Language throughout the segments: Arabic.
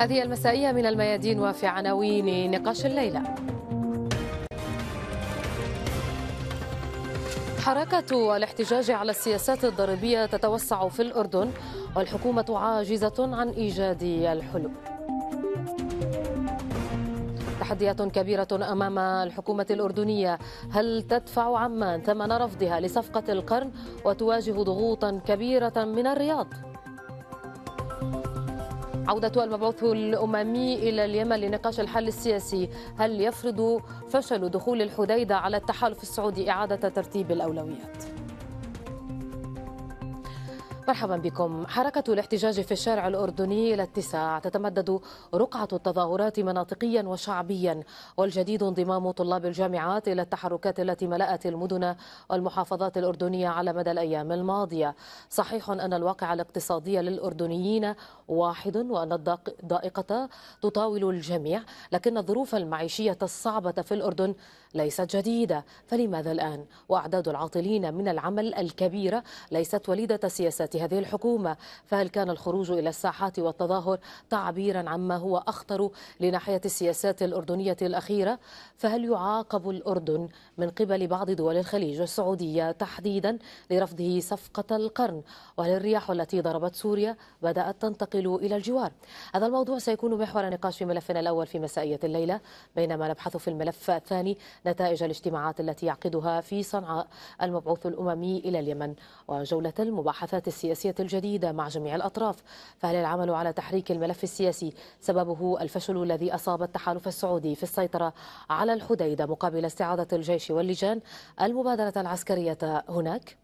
هذه المسائية من الميادين وفي عناوين نقاش الليلة حركة الاحتجاج على السياسات الضريبية تتوسع في الأردن والحكومة عاجزة عن إيجاد الحلول تحديات كبيرة أمام الحكومة الأردنية هل تدفع عمان ثمن رفضها لصفقة القرن وتواجه ضغوطا كبيرة من الرياض؟ عودة المبعوث الأممي إلى اليمن لنقاش الحل السياسي هل يفرض فشل دخول الحديدة على التحالف السعودي إعادة ترتيب الأولويات؟ مرحبا بكم حركة الاحتجاج في الشارع الأردني إلى اتساع تتمدد رقعة التظاهرات مناطقيا وشعبيا والجديد انضمام طلاب الجامعات إلى التحركات التي ملأت المدن والمحافظات الأردنية على مدى الأيام الماضية صحيح أن الواقع الاقتصادي للأردنيين واحد وأن الضائقة تطاول الجميع لكن الظروف المعيشية الصعبة في الأردن ليست جديدة فلماذا الآن وأعداد العاطلين من العمل الكبيرة ليست وليدة سياسات هذه الحكومة فهل كان الخروج إلى الساحات والتظاهر تعبيرا عما هو أخطر لناحية السياسات الأردنية الأخيرة فهل يعاقب الأردن من قبل بعض دول الخليج والسعودية تحديدا لرفضه صفقة القرن وهل الرياح التي ضربت سوريا بدأت تنتقل إلى الجوار هذا الموضوع سيكون محور نقاش في ملفنا الأول في مسائية الليلة بينما نبحث في الملف الثاني نتائج الاجتماعات التي يعقدها في صنعاء المبعوث الأممي إلى اليمن وجولة المباحثات السياسية السياسية الجديدة مع جميع الأطراف فهل العمل على تحريك الملف السياسي سببه الفشل الذي أصاب التحالف السعودي في السيطرة على الحديدة مقابل استعادة الجيش واللجان المبادرة العسكرية هناك؟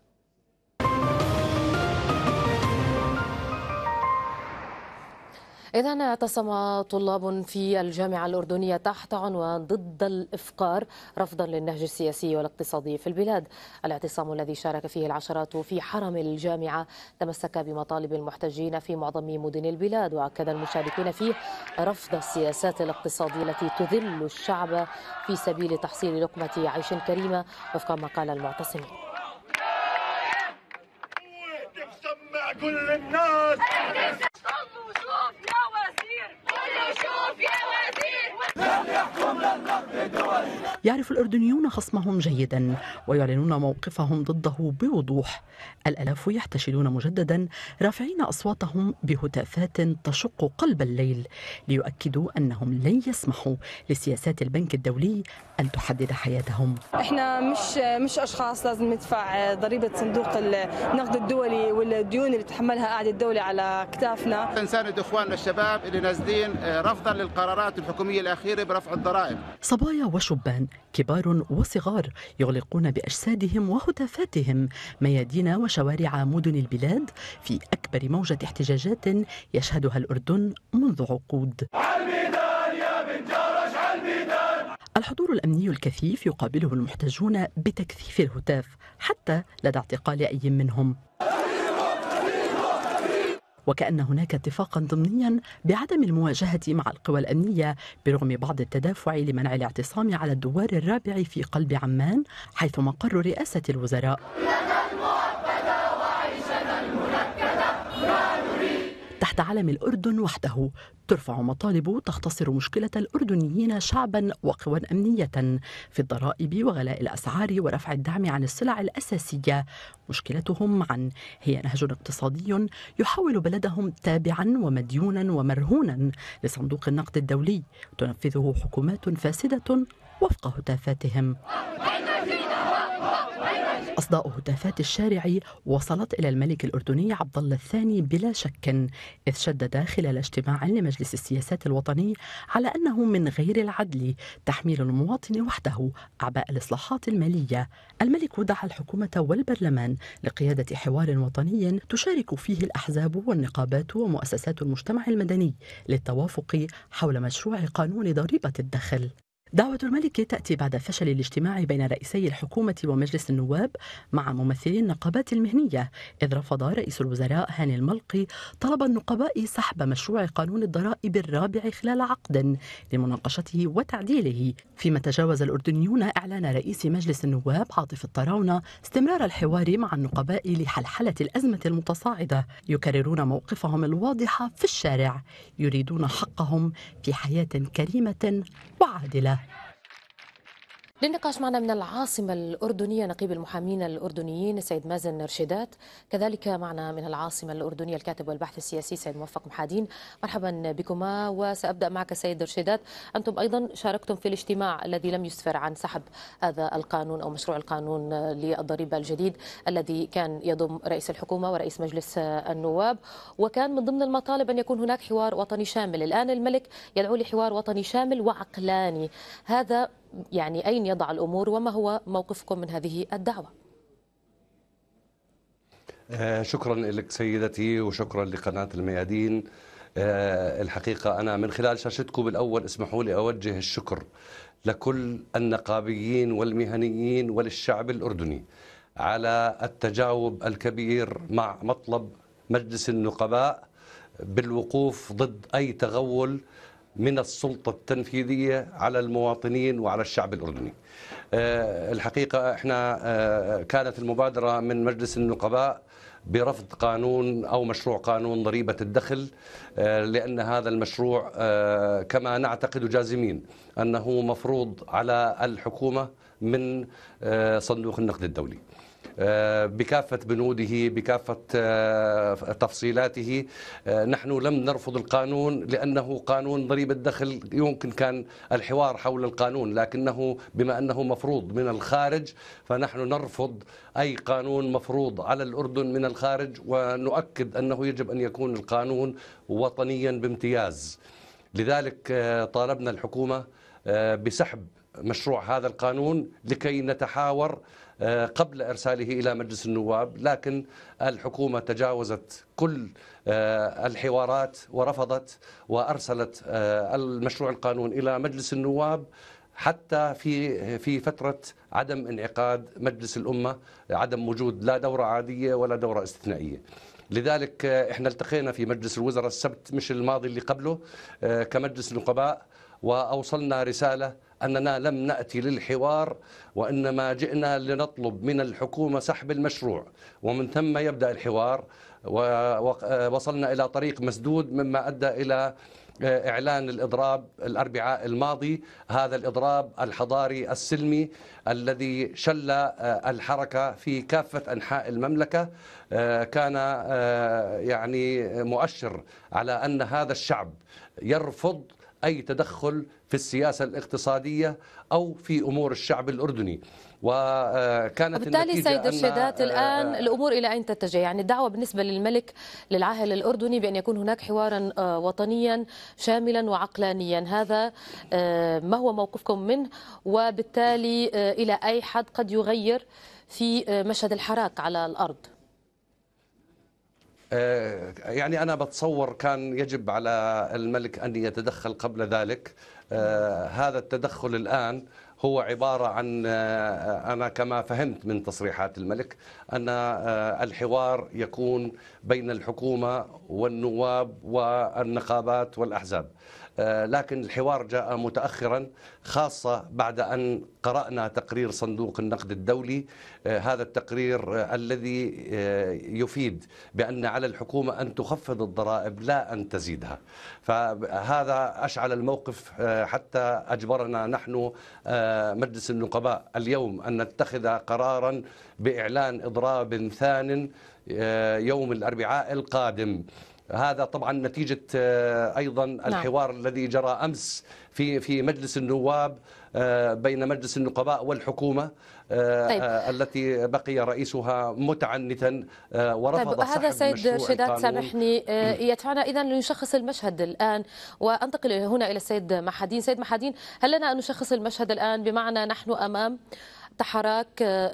إذا اعتصم طلاب في الجامعة الأردنية تحت عنوان ضد الإفقار رفضا للنهج السياسي والاقتصادي في البلاد الاعتصام الذي شارك فيه العشرات في حرم الجامعة تمسك بمطالب المحتجين في معظم مدن البلاد وأكد المشاركون فيه رفض السياسات الاقتصادية التي تذل الشعب في سبيل تحصيل لقمة عيش كريمة وفق ما قال المعتصمين كل الناس Scorpio يعرف الأردنيون خصمهم جيدا ويعلنون موقفهم ضده بوضوح الألاف يحتشدون مجددا رافعين أصواتهم بهتافات تشق قلب الليل ليؤكدوا أنهم لن يسمحوا لسياسات البنك الدولي أن تحدد حياتهم إحنا مش مش أشخاص لازم ندفع ضريبة صندوق النقد الدولي والديون اللي تحملها قاعدة الدولة على كتافنا إنسان إخواننا الشباب اللي نازلين آه، رفضا للقرارات الحكومية الأخيرة كبيرة برفع الضرائب صبايا وشبان كبار وصغار يغلقون بأجسادهم وهتافاتهم ميادين وشوارع مدن البلاد في أكبر موجة احتجاجات يشهدها الأردن منذ عقود يا بن جرش الحضور الأمني الكثيف يقابله المحتجون بتكثيف الهتاف حتى لدى اعتقال أي منهم وكأن هناك اتفاقا ضمنيا بعدم المواجهة مع القوى الأمنية برغم بعض التدافع لمنع الاعتصام على الدوار الرابع في قلب عمان حيث مقر رئاسة الوزراء تحت علم الأردن وحده ترفع مطالب تختصر مشكلة الأردنيين شعبا وقوى أمنية في الضرائب وغلاء الأسعار ورفع الدعم عن السلع الأساسية مشكلتهم معا هي نهج اقتصادي يحول بلدهم تابعا ومديونا ومرهونا لصندوق النقد الدولي تنفذه حكومات فاسدة وفق هتافاتهم أصداء هتافات الشارع وصلت إلى الملك الأردني عبد الله الثاني بلا شك إذ شدد خلال اجتماع لمجلس السياسات الوطني على أنه من غير العدل تحميل المواطن وحده أعباء الإصلاحات المالية الملك دعا الحكومة والبرلمان لقيادة حوار وطني تشارك فيه الأحزاب والنقابات ومؤسسات المجتمع المدني للتوافق حول مشروع قانون ضريبة الدخل دعوة الملك تأتي بعد فشل الاجتماع بين رئيسي الحكومة ومجلس النواب مع ممثلي النقابات المهنية إذ رفض رئيس الوزراء هاني الملقي طلب النقباء سحب مشروع قانون الضرائب الرابع خلال عقد لمناقشته وتعديله فيما تجاوز الأردنيون إعلان رئيس مجلس النواب عاطف الطراونة استمرار الحوار مع النقباء لحلحلة الأزمة المتصاعدة يكررون موقفهم الواضح في الشارع يريدون حقهم في حياة كريمة وعادلة للنقاش معنا من العاصمة الأردنية نقيب المحامين الأردنيين السيد مازن رشيدات كذلك معنا من العاصمة الأردنية الكاتب والباحث السياسي سيد موفق محادين مرحبا بكما وسأبدأ معك سيد رشيدات أنتم أيضا شاركتم في الاجتماع الذي لم يسفر عن سحب هذا القانون أو مشروع القانون للضريبة الجديد الذي كان يضم رئيس الحكومة ورئيس مجلس النواب وكان من ضمن المطالب أن يكون هناك حوار وطني شامل الآن الملك يدعو لحوار وطني شامل وعقلاني هذا يعني أين يضع الأمور وما هو موقفكم من هذه الدعوة آه، شكرا لك سيدتي وشكرا لقناة الميادين آه، الحقيقة أنا من خلال شاشتكم بالأول اسمحوا لي أوجه الشكر لكل النقابيين والمهنيين وللشعب الأردني على التجاوب الكبير مع مطلب مجلس النقباء بالوقوف ضد أي تغول من السلطة التنفيذية على المواطنين وعلى الشعب الأردني آه، الحقيقة احنا آه، كانت المبادرة من مجلس النقباء برفض قانون او مشروع قانون ضريبه الدخل آه، لان هذا المشروع كما نعتقد جازمين انه مفروض على الحكومه من صندوق النقد الدولي. آه، بكافة بنوده بكافة آه، تفصيلاته آه، نحن لم نرفض القانون لأنه قانون ضريبة الدخل يمكن كان الحوار حول القانون لكنه بما أنه مفروض من الخارج فنحن نرفض أي قانون مفروض على الأردن من الخارج ونؤكد أنه يجب أن يكون القانون وطنيا بامتياز لذلك طالبنا الحكومة بسحب مشروع هذا القانون لكي نتحاور آه، قبل ارساله الى مجلس النواب لكن الحكومه تجاوزت كل آه، الحوارات ورفضت وارسلت آه، المشروع القانون الى مجلس النواب حتى في في فتره عدم انعقاد مجلس الامه عدم وجود لا دوره عاديه ولا دوره استثنائيه لذلك احنا التقينا في مجلس الوزراء السبت مش الماضي اللي قبله كمجلس النقباء واوصلنا رساله أننا لم نأتي للحوار وإنما جئنا لنطلب من الحكومة سحب المشروع ومن ثم يبدأ الحوار ووصلنا إلى طريق مسدود مما أدى إلى آه، إعلان الإضراب الأربعاء الماضي هذا الإضراب الحضاري السلمي الذي شل آه، الحركة في كافة أنحاء المملكة آه، كان يعني مؤشر على أن هذا الشعب يرفض أي تدخل في السياسة الاقتصادية أو في أمور الشعب الأردني وكانت وبالتالي سيد الشدات آه، الآن آه، الأمور إلى أين تتجه يعني الدعوة بالنسبة للملك للعاهل الأردني بأن يكون هناك حوارا آه، وطنيا شاملا وعقلانيا هذا ما هو موقفكم منه وبالتالي إلى أي حد قد يغير في مشهد الحراك على الأرض آه، يعني أنا بتصور كان يجب على الملك أن يتدخل قبل ذلك آه، هذا التدخل الآن هو عبارة عن آه، أنا كما فهمت من تصريحات الملك أن الحوار يكون بين الحكومة والنواب والنقابات والأحزاب آه، لكن الحوار جاء متأخرا خاصة بعد أن قرأنا تقرير صندوق النقد الدولي آه، هذا التقرير آه، الذي يفيد بأن على الحكومة أن تخفض الضرائب لا أن تزيدها فهذا أشعل الموقف حتى أجبرنا نحن مجلس النقباء اليوم أن نتخذ قرارا بإعلان إضراب ثان يوم الأربعاء القادم هذا طبعا نتيجة آه، أيضا نعم. الحوار نعم. الذي جرى أمس في في مجلس النواب آه، بين مجلس النقباء والحكومة آه، طيب. التي بقي رئيسها متعنتا ورفض طيب هذا سيد شداد سامحني يدفعنا إذا لنشخص المشهد الآن وأنتقل هنا إلى السيد محادين سيد محادين هل لنا أن نشخص المشهد الآن بمعنى نحن أمام تحراك آه،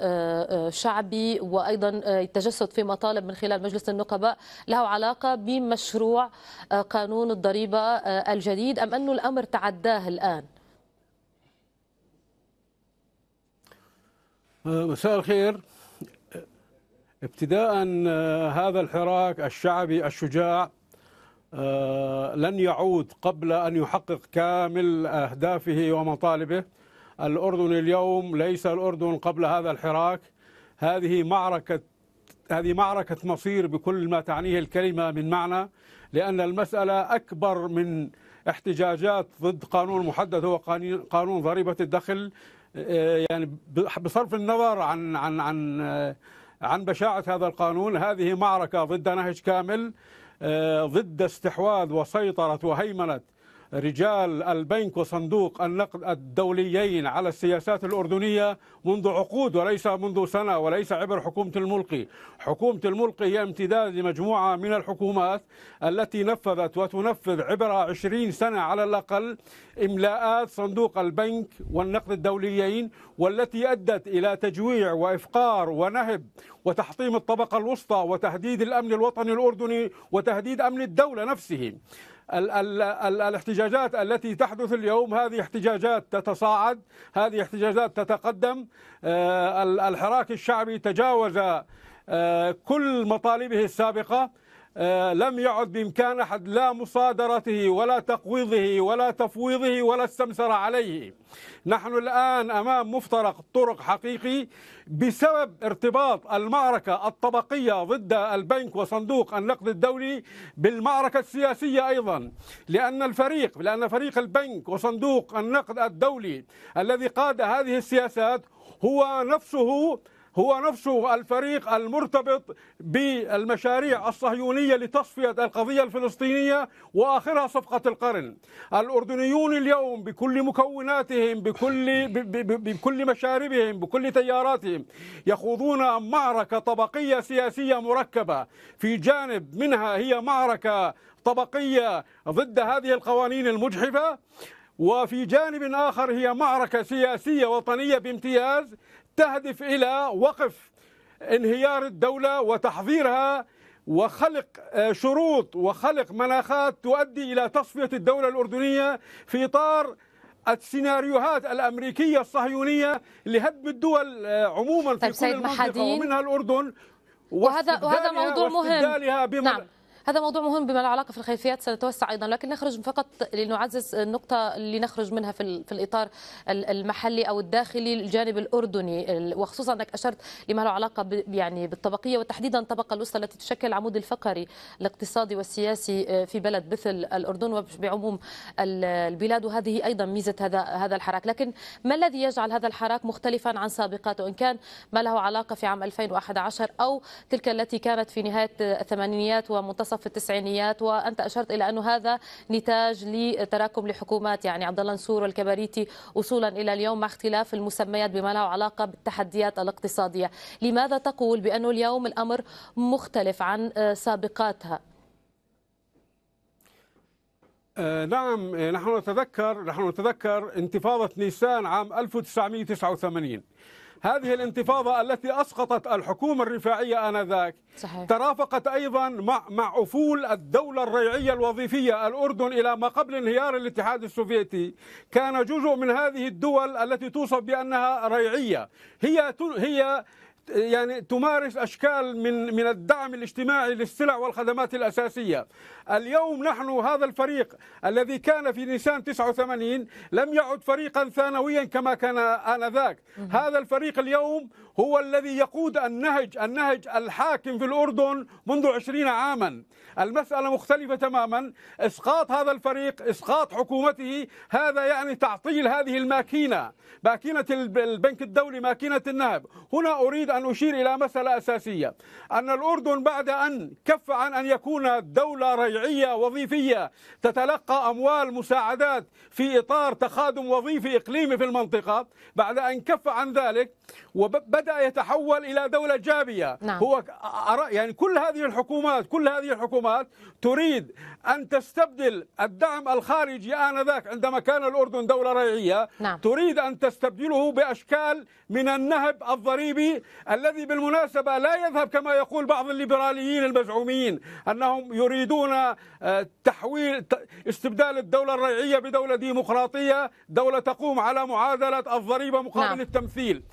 آه، آه، شعبي وايضا التجسد في مطالب من خلال مجلس النقباء له علاقه بمشروع قانون الضريبه الجديد ام انه الامر تعداه الان؟ مساء الخير ابتداء هذا الحراك الشعبي الشجاع لن يعود قبل ان يحقق كامل اهدافه ومطالبه الأردن اليوم ليس الأردن قبل هذا الحراك هذه معركة هذه معركة مصير بكل ما تعنيه الكلمة من معنى لأن المسألة أكبر من احتجاجات ضد قانون محدد هو قانون ضريبة الدخل آه، يعني بصرف النظر عن عن عن آه، عن بشاعة هذا القانون هذه معركة ضد نهج كامل آه، ضد استحواذ وسيطرة وهيمنة رجال البنك وصندوق النقد الدوليين على السياسات الأردنية منذ عقود وليس منذ سنة وليس عبر حكومة الملقي حكومة الملقي هي امتداد لمجموعة من الحكومات التي نفذت وتنفذ عبر عشرين سنة على الأقل إملاءات صندوق البنك والنقد الدوليين والتي أدت إلى تجويع وإفقار ونهب وتحطيم الطبقة الوسطى وتهديد الأمن الوطني الأردني وتهديد أمن الدولة نفسه ال ال ال الاحتجاجات التي تحدث اليوم هذه احتجاجات تتصاعد هذه احتجاجات تتقدم آه، الحراك الشعبي تجاوز آه، كل مطالبه السابقة آه، لم يعد بإمكان أحد لا مصادرته ولا تقويضه ولا تفويضه ولا السمسرة عليه نحن الآن أمام مفترق طرق حقيقي بسبب ارتباط المعركة الطبقية ضد البنك وصندوق النقد الدولي بالمعركة السياسية أيضا لأن الفريق لأن فريق البنك وصندوق النقد الدولي الذي قاد هذه السياسات هو نفسه هو نفسه الفريق المرتبط بالمشاريع الصهيونية لتصفية القضية الفلسطينية وآخرها صفقة القرن الأردنيون اليوم بكل مكوناتهم بكل, بكل مشاربهم بكل تياراتهم يخوضون معركة طبقية سياسية مركبة في جانب منها هي معركة طبقية ضد هذه القوانين المجحفة وفي جانب آخر هي معركة سياسية وطنية بامتياز تهدف الى وقف انهيار الدوله وتحضيرها وخلق آه، شروط وخلق مناخات تؤدي الى تصفيه الدوله الاردنيه في اطار السيناريوهات الامريكيه الصهيونيه لهدم الدول آه، عموما في طيب كل المنطقه ومنها الاردن وهذا وهذا موضوع مهم بمن... نعم هذا موضوع مهم بما له علاقه في الخلفيات سنتوسع ايضا لكن نخرج فقط لنعزز النقطه اللي نخرج منها في, في الاطار المحلي او الداخلي الجانب الاردني وخصوصا انك اشرت لما له علاقه يعني بالطبقيه وتحديدا الطبقه الوسطى التي تشكل العمود الفقري الاقتصادي والسياسي آه، في بلد مثل الاردن وبعموم البلاد وهذه ايضا ميزه هذا هذا الحراك لكن ما الذي يجعل هذا الحراك مختلفا عن سابقاته ان كان ما له علاقه في عام 2011 او تلك التي كانت في نهايه الثمانينيات ومنتصف منتصف التسعينيات وانت اشرت الى انه هذا نتاج لتراكم لحكومات يعني عبد الله نسور والكباريتي وصولا الى اليوم مع اختلاف المسميات بما له علاقه بالتحديات الاقتصاديه، لماذا تقول بانه اليوم الامر مختلف عن آه، سابقاتها؟ آه، نعم آه، نحن نتذكر نحن نتذكر انتفاضه نيسان عام 1989 هذه الانتفاضة التي أسقطت الحكومة الرفاعية آنذاك صحيح. ترافقت أيضا مع, مع أفول الدولة الريعية الوظيفية الأردن إلى ما قبل انهيار الاتحاد السوفيتي كان جزء من هذه الدول التي توصف بأنها ريعية هي هي يعني تمارس اشكال من من الدعم الاجتماعي للسلع والخدمات الاساسيه اليوم نحن هذا الفريق الذي كان في نيسان 89 لم يعد فريقا ثانويا كما كان آنذاك هذا الفريق اليوم هو الذي يقود النهج النهج الحاكم في الأردن منذ عشرين عاما المسألة مختلفة تماما إسقاط هذا الفريق إسقاط حكومته هذا يعني تعطيل هذه الماكينة ماكينة البنك الدولي ماكينة النهب هنا أريد أن أشير إلى مسألة أساسية أن الأردن بعد أن كف عن أن يكون دولة ريعية جمعية وظيفية تتلقى أموال مساعدات في إطار تخادم وظيفي إقليمي في المنطقة بعد أن كف عن ذلك وبدا يتحول الى دوله جابيه نعم. هو يعني كل هذه الحكومات كل هذه الحكومات تريد ان تستبدل الدعم الخارجي انذاك عندما كان الاردن دوله ريعيه نعم. تريد ان تستبدله باشكال من النهب الضريبي الذي بالمناسبه لا يذهب كما يقول بعض الليبراليين المزعومين انهم يريدون آه، تحويل استبدال الدوله الريعيه بدوله ديمقراطيه دوله تقوم على معادله الضريبه مقابل نعم. التمثيل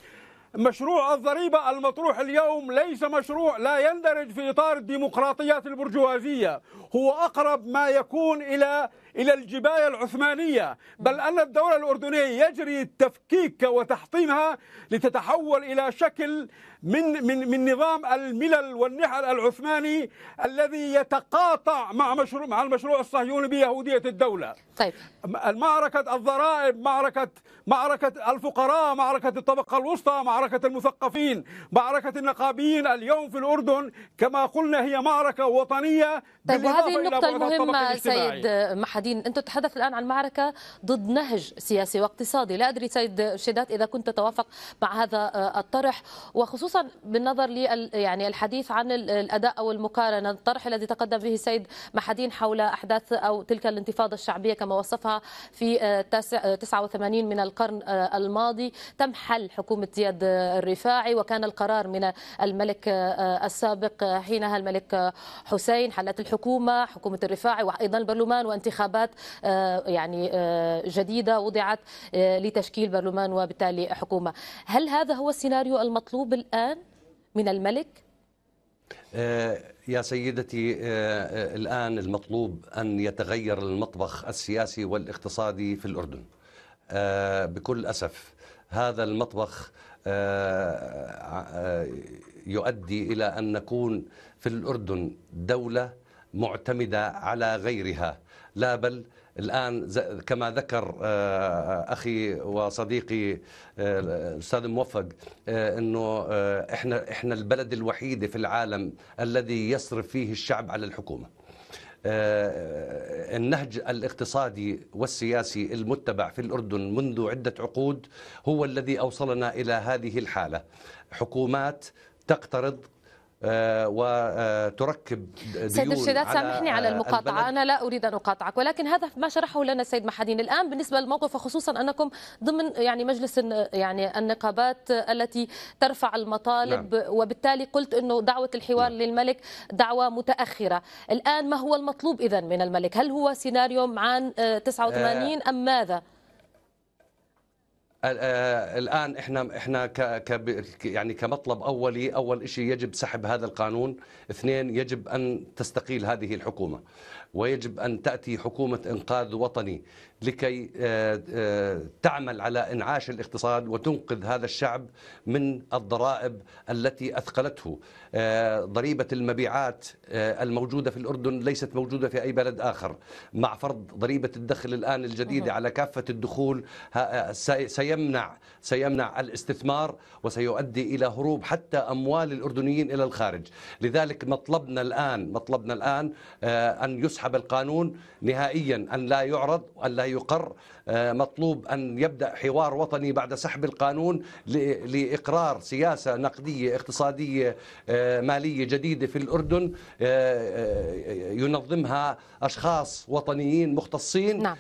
مشروع الضريبة المطروح اليوم ليس مشروع لا يندرج في إطار الديمقراطيات البرجوازية هو أقرب ما يكون إلى إلى الجباية العثمانية بل أن الدولة الأردنية يجري تفكيك وتحطيمها لتتحول إلى شكل من, من, من نظام الملل والنحل العثماني الذي يتقاطع مع مشروع مع المشروع الصهيوني بيهودية الدولة طيب معركة الضرائب معركة معركة الفقراء معركة الطبقة الوسطى معركة المثقفين معركة النقابيين اليوم في الأردن كما قلنا هي معركة وطنية طيب هذه النقطة المهمة سيد محدي المشاهدين أنتم تتحدث الآن عن معركة ضد نهج سياسي واقتصادي لا أدري سيد شداد إذا كنت تتوافق مع هذا آه، الطرح وخصوصا بالنظر لي يعني الحديث عن الأداء أو المقارنة الطرح الذي تقدم به السيد محادين حول أحداث أو تلك الانتفاضة الشعبية كما وصفها في 89 آه، آه، من القرن الماضي تم حل حكومة زياد الرفاعي وكان القرار من الملك السابق حينها الملك حسين حلت الحكومة حكومة الرفاعي وأيضا البرلمان وانتخاب انتخابات آه، يعني آه، جديده وضعت آه، لتشكيل برلمان وبالتالي حكومه هل هذا هو السيناريو المطلوب الان من الملك يا سيدتي الآن المطلوب أن يتغير المطبخ السياسي والاقتصادي في الأردن بكل أسف هذا المطبخ يؤدي إلى أن نكون في الأردن دولة معتمدة على غيرها لا بل الآن كما ذكر آه، أخي وصديقي الأستاذ آه، موفق آه، أنه إحنا, إحنا البلد الوحيدة في العالم الذي يصرف فيه الشعب على الحكومة النهج الاقتصادي والسياسي المتبع في الأردن منذ عدة عقود هو الذي أوصلنا إلى هذه الحالة حكومات تقترض آه، وتركب ديون سيد الشداد سامحني على آه، المقاطعة البلد. أنا لا أريد أن أقاطعك ولكن هذا ما شرحه لنا السيد محادين الآن بالنسبة للموقف وخصوصا أنكم ضمن يعني مجلس يعني النقابات التي ترفع المطالب نعم. وبالتالي قلت أنه دعوة الحوار نعم. للملك دعوة متأخرة الآن ما هو المطلوب إذا من الملك هل هو سيناريو عام آه، 89 أم ماذا؟ آه، الان احنا احنا ك يعني كمطلب اولي اول شيء يجب سحب هذا القانون اثنين يجب ان تستقيل هذه الحكومه ويجب أن تأتي حكومة إنقاذ وطني لكي آه، آه، تعمل على إنعاش الاقتصاد وتنقذ هذا الشعب من الضرائب التي أثقلته آه، ضريبة المبيعات الموجودة في الأردن ليست موجودة في أي بلد آخر مع فرض ضريبة الدخل الآن الجديدة على كافة الدخول سيمنع سيمنع الاستثمار وسيؤدي إلى هروب حتى أموال الأردنيين إلى الخارج لذلك مطلبنا الآن مطلبنا الآن أن يسحب بالقانون القانون نهائيا أن لا يعرض وأن لا يقر آه، مطلوب أن يبدأ حوار وطني بعد سحب القانون لإقرار سياسة نقدية اقتصادية آه، مالية جديدة في الأردن آه، ينظمها أشخاص وطنيين مختصين نعم.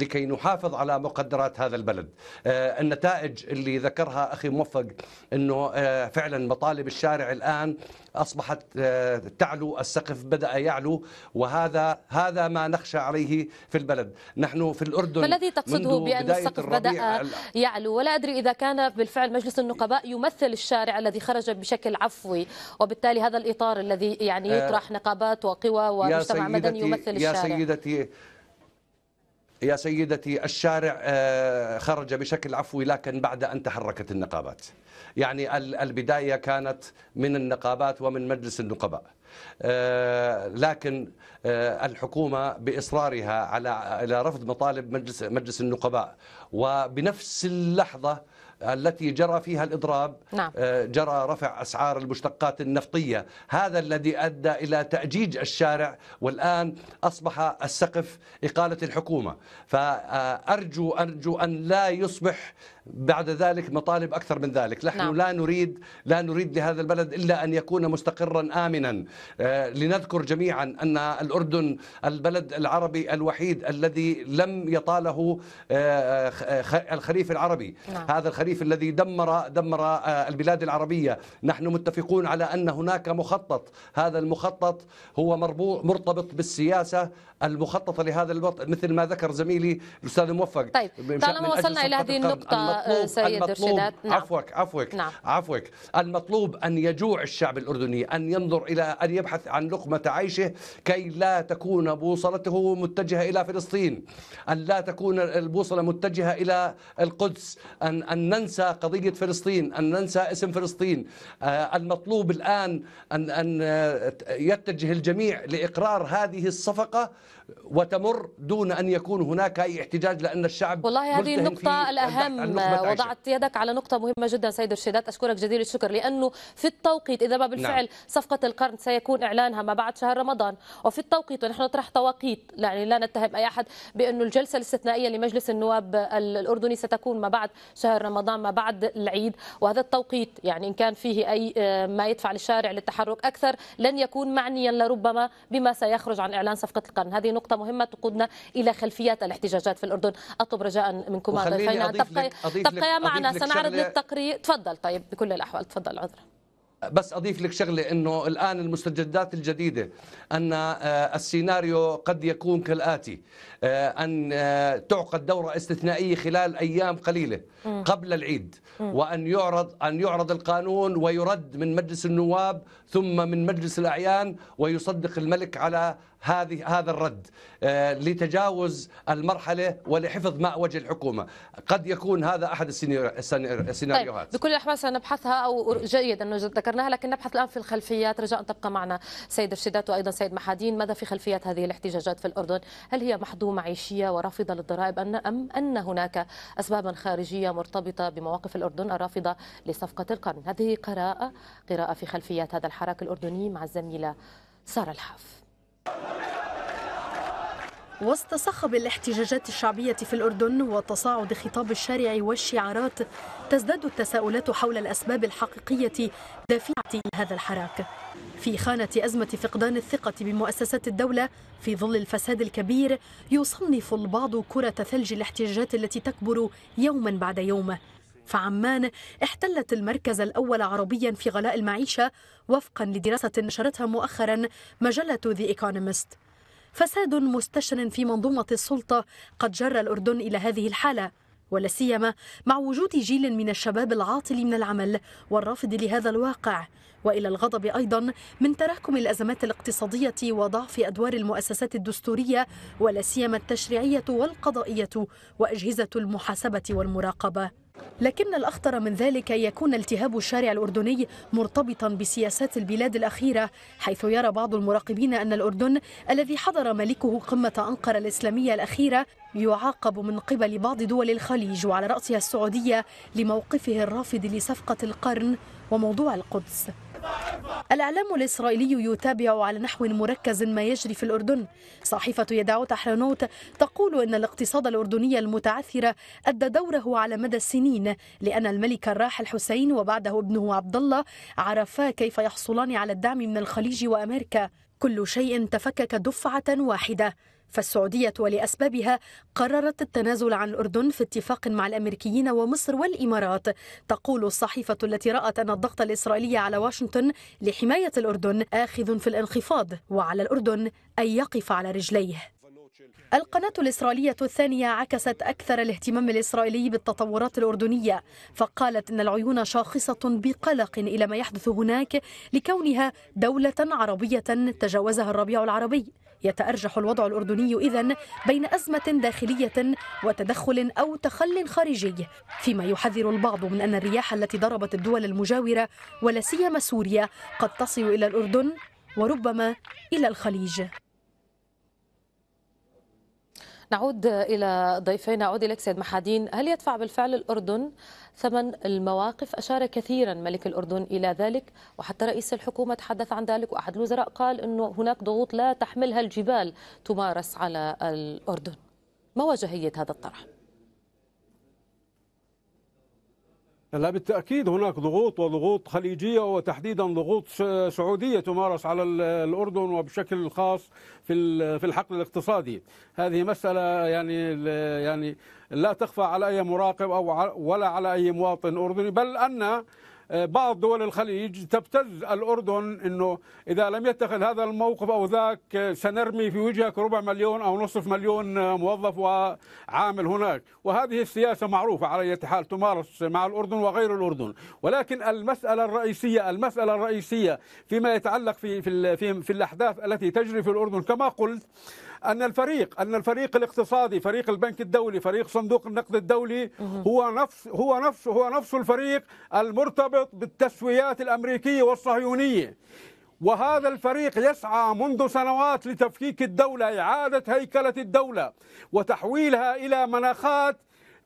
لكي نحافظ على مقدرات هذا البلد النتائج اللي ذكرها أخي موفق أنه فعلا مطالب الشارع الآن أصبحت تعلو السقف بدأ يعلو وهذا هذا ما نخشى عليه في البلد نحن في الأردن الذي تقصده بأن السقف بدأ يعلو ولا أدري إذا كان بالفعل مجلس النقباء يمثل الشارع الذي خرج بشكل عفوي وبالتالي هذا الإطار الذي يعني آه، يطرح نقابات وقوى ومجتمع مدني يمثل الشارع يا سيدتي يا سيدتي الشارع آه، خرج بشكل عفوي لكن بعد أن تحركت النقابات يعني البداية كانت من النقابات ومن مجلس النقباء آه، لكن آه، الحكومه باصرارها على على رفض مطالب مجلس مجلس النقباء وبنفس اللحظه التي جرى فيها الإضراب نعم. آه، جرى رفع أسعار المشتقات النفطية هذا الذي أدى إلى تأجيج الشارع والآن أصبح السقف إقالة الحكومة فأرجو أرجو أن لا يصبح بعد ذلك مطالب أكثر من ذلك نحن نعم. لا نريد لا نريد لهذا البلد إلا أن يكون مستقرا آمنا آه، لنذكر جميعا أن الأردن البلد العربي الوحيد الذي لم يطاله آه، الخريف العربي نعم. هذا الخريف الذي دمر دمر آه، البلاد العربية نحن متفقون على أن هناك مخطط هذا المخطط هو مرتبط بالسياسة المخططة لهذا الوقت مثل ما ذكر زميلي الأستاذ موفق طيب طالما وصلنا إلى هذه النقطة المطلوب آه، سيد المطلوب نعم. عفوك عفوك نعم. عفوك المطلوب أن يجوع الشعب الأردني أن ينظر إلى أن يبحث عن لقمة عيشه كي لا تكون بوصلته متجهة إلى فلسطين أن لا تكون البوصلة متجهة إلى القدس أن, أن ننسى قضية فلسطين أن ننسى اسم فلسطين آه، المطلوب الآن أن, أن يتجه الجميع لإقرار هذه الصفقة وتمر دون أن يكون هناك أي احتجاج لأن الشعب والله هذه النقطة الأهم وضعت يدك على نقطة مهمة جدا سيد الشداد أشكرك جزيل الشكر لأنه في التوقيت إذا ما بالفعل نعم. صفقة القرن سيكون إعلانها ما بعد شهر رمضان وفي التوقيت ونحن نطرح تواقيت يعني لا نتهم أي أحد بأنه الجلسة الاستثنائية لمجلس النواب الأردني ستكون ما بعد شهر رمضان ما بعد العيد وهذا التوقيت يعني إن كان فيه أي آه، ما يدفع للشارع للتحرك أكثر لن يكون معنيا لربما بما سيخرج عن إعلان صفقة القرن هذه نقطة مهمة تقودنا إلى خلفيات الاحتجاجات في الأردن أطلب رجاء منكما ضيفينا أن تبقى تبقى معنا سنعرض للتقرير تفضل طيب بكل الاحوال تفضل عذرا بس اضيف لك شغله انه الان المستجدات الجديده ان آه، السيناريو قد يكون كالاتي آه، ان آه، تعقد دوره استثنائيه خلال ايام قليله قبل العيد وان يعرض ان يعرض القانون ويرد من مجلس النواب ثم من مجلس الأعيان ويصدق الملك على هذه هذا الرد آه، لتجاوز المرحلة ولحفظ ماء وجه الحكومة قد يكون هذا أحد السيناريوهات طيب بكل الأحوال سنبحثها أو جيد أنه ذكرناها لكن نبحث الآن في الخلفيات رجاء ان تبقى معنا سيد رشيدات وأيضا سيد محادين ماذا في خلفيات هذه الاحتجاجات في الأردن هل هي محضومة عيشية ورافضة للضرائب أم أن هناك أسبابا خارجية مرتبطة بمواقف الأردن الرافضة لصفقة القرن هذه قراءة قراءة في خلفيات هذا الحراك الأردني مع الزميلة سارة الحاف وسط صخب الاحتجاجات الشعبية في الأردن وتصاعد خطاب الشارع والشعارات تزداد التساؤلات حول الأسباب الحقيقية دافعة هذا الحراك في خانة أزمة فقدان الثقة بمؤسسات الدولة في ظل الفساد الكبير يصنف البعض كرة ثلج الاحتجاجات التي تكبر يوما بعد يوم فعمان احتلت المركز الأول عربيا في غلاء المعيشة وفقا لدراسة نشرتها مؤخرا مجلة The Economist فساد مستشر في منظومة السلطة قد جر الأردن إلى هذه الحالة ولسيما مع وجود جيل من الشباب العاطل من العمل والرافض لهذا الواقع والى الغضب ايضا من تراكم الازمات الاقتصاديه وضعف ادوار المؤسسات الدستوريه ولسيما التشريعيه والقضائيه واجهزه المحاسبه والمراقبه لكن الأخطر من ذلك يكون التهاب الشارع الأردني مرتبطا بسياسات البلاد الأخيرة حيث يرى بعض المراقبين أن الأردن الذي حضر ملكه قمة أنقرة الإسلامية الأخيرة يعاقب من قبل بعض دول الخليج وعلى رأسها السعودية لموقفه الرافض لصفقة القرن وموضوع القدس الإعلام الإسرائيلي يتابع على نحو مركز ما يجري في الأردن صحيفة يدعو تحرنوت تقول أن الاقتصاد الأردني المتعثر أدى دوره على مدى السنين لأن الملك الراحل حسين وبعده ابنه عبد الله عرفا كيف يحصلان على الدعم من الخليج وأمريكا كل شيء تفكك دفعة واحدة فالسعودية ولاسبابها قررت التنازل عن الأردن في اتفاق مع الأمريكيين ومصر والإمارات تقول الصحيفة التي رأت أن الضغط الإسرائيلي على واشنطن لحماية الأردن آخذ في الانخفاض وعلى الأردن أن يقف على رجليه القناة الإسرائيلية الثانية عكست أكثر الاهتمام الإسرائيلي بالتطورات الأردنية فقالت إن العيون شاخصة بقلق إلى ما يحدث هناك لكونها دولة عربية تجاوزها الربيع العربي يتأرجح الوضع الأردني إذا بين أزمة داخلية وتدخل أو تخل خارجي فيما يحذر البعض من أن الرياح التي ضربت الدول المجاورة ولا سيما سوريا قد تصل إلى الأردن وربما إلى الخليج نعود إلى ضيفينا أعود إليك سيد محادين هل يدفع بالفعل الأردن ثمن المواقف أشار كثيرا ملك الأردن إلى ذلك وحتى رئيس الحكومة تحدث عن ذلك وأحد الوزراء قال أنه هناك ضغوط لا تحملها الجبال تمارس على الأردن ما واجهية هذا الطرح؟ لا بالتأكيد هناك ضغوط وضغوط خليجية وتحديدا ضغوط سعودية تمارس على الأردن وبشكل خاص في في الحقل الاقتصادي هذه مسألة يعني يعني لا تخفى على أي مراقب أو ولا على أي مواطن أردني بل أن آه، بعض دول الخليج تبتز الأردن أنه إذا لم يتخذ هذا الموقف أو ذاك آه، سنرمي في وجهك ربع مليون أو نصف مليون آه، موظف وعامل هناك وهذه السياسة معروفة على حال تمارس مع الأردن وغير الأردن ولكن المسألة الرئيسية المسألة الرئيسية فيما يتعلق في في في, في الأحداث التي تجري في الأردن كما قلت ان الفريق ان الفريق الاقتصادي فريق البنك الدولي فريق صندوق النقد الدولي هو نفس هو نفس هو نفس الفريق المرتبط بالتسويات الامريكيه والصهيونيه وهذا الفريق يسعى منذ سنوات لتفكيك الدولة إعادة هيكلة الدولة وتحويلها إلى مناخات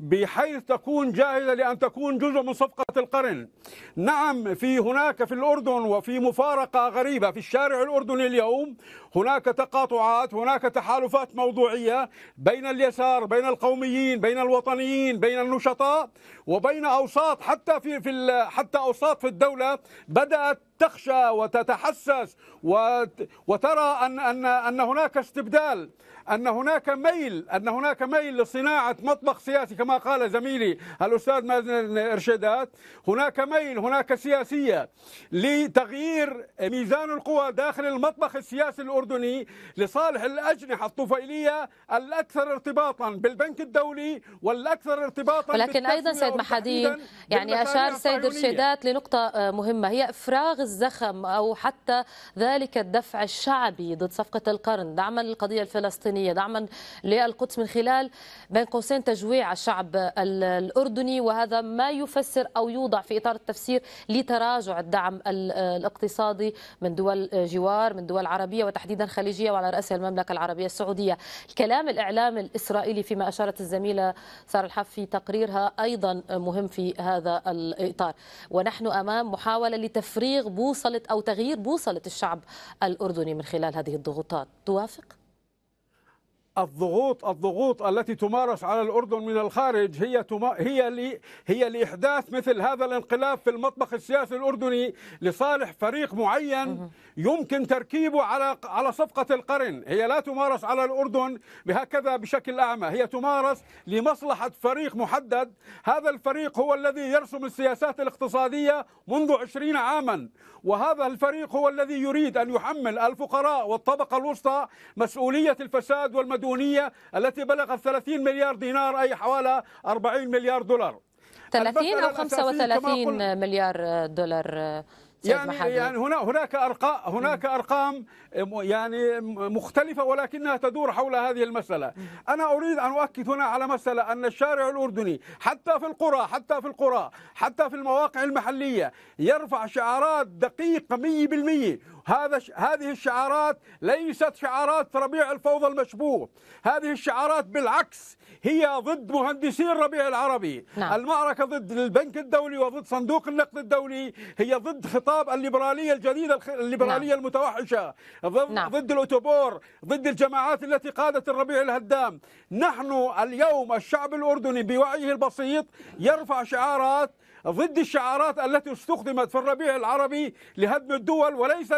بحيث تكون جاهزة لأن تكون جزء من صفقة القرن نعم في هناك في الأردن وفي مفارقة غريبة في الشارع الأردني اليوم هناك تقاطعات هناك تحالفات موضوعية بين اليسار بين القوميين بين الوطنيين بين النشطاء وبين أوساط حتى في, في حتى أوساط في الدولة بدأت تخشى وتتحسس وترى أن, أن, أن هناك استبدال أن هناك ميل أن هناك ميل لصناعة مطبخ سياسي كما قال زميلي الأستاذ مازن إرشادات هناك ميل هناك سياسية لتغيير ميزان القوى داخل المطبخ السياسي الأردني لصالح الأجنحة الطفيلية الأكثر ارتباطا بالبنك الدولي والأكثر ارتباطا ولكن أيضا سيد محادين يعني أشار سيد إرشادات لنقطة مهمة هي إفراغ الزخم أو حتى ذلك الدفع الشعبي ضد صفقة القرن دعما للقضية الفلسطينية الإنسانية دعما للقدس من خلال بين قوسين تجويع الشعب الأردني وهذا ما يفسر أو يوضع في إطار التفسير لتراجع الدعم الاقتصادي من دول جوار من دول عربية وتحديدا خليجية وعلى رأسها المملكة العربية السعودية الكلام الإعلام الإسرائيلي فيما أشارت الزميلة سارة الحف في تقريرها أيضا مهم في هذا الإطار ونحن أمام محاولة لتفريغ بوصلة أو تغيير بوصلة الشعب الأردني من خلال هذه الضغوطات توافق؟ الضغوط الضغوط التي تمارس على الأردن من الخارج هي هي لي هي لإحداث مثل هذا الانقلاب في المطبخ السياسي الأردني لصالح فريق معين يمكن تركيبه على على صفقة القرن هي لا تمارس على الأردن بهكذا بشكل أعمى هي تمارس لمصلحة فريق محدد هذا الفريق هو الذي يرسم السياسات الاقتصادية منذ عشرين عاما وهذا الفريق هو الذي يريد أن يحمل الفقراء والطبقة الوسطى مسؤولية الفساد والمدو الديونية التي بلغت 30 مليار دينار أي حوالي 40 مليار دولار 30 أو 35 مليار دولار يعني محمد. يعني هنا هناك ارقام هناك ارقام يعني مختلفه ولكنها تدور حول هذه المساله انا اريد ان اؤكد هنا على مساله ان الشارع الاردني حتى في القرى حتى في القرى حتى في المواقع المحليه يرفع شعارات دقيقه 100% هذا هذه الشعارات ليست شعارات ربيع الفوضى المشبوه هذه الشعارات بالعكس هي ضد مهندسي الربيع العربي نعم. المعركة ضد البنك الدولي وضد صندوق النقد الدولي هي ضد خطاب الليبرالية الجديدة الليبرالية نعم. المتوحشة ضد, نعم. ضد الأوتوبور ضد الجماعات التي قادت الربيع الهدام نحن اليوم الشعب الأردني بوعيه البسيط يرفع شعارات ضد الشعارات التي استخدمت في الربيع العربي لهدم الدول وليس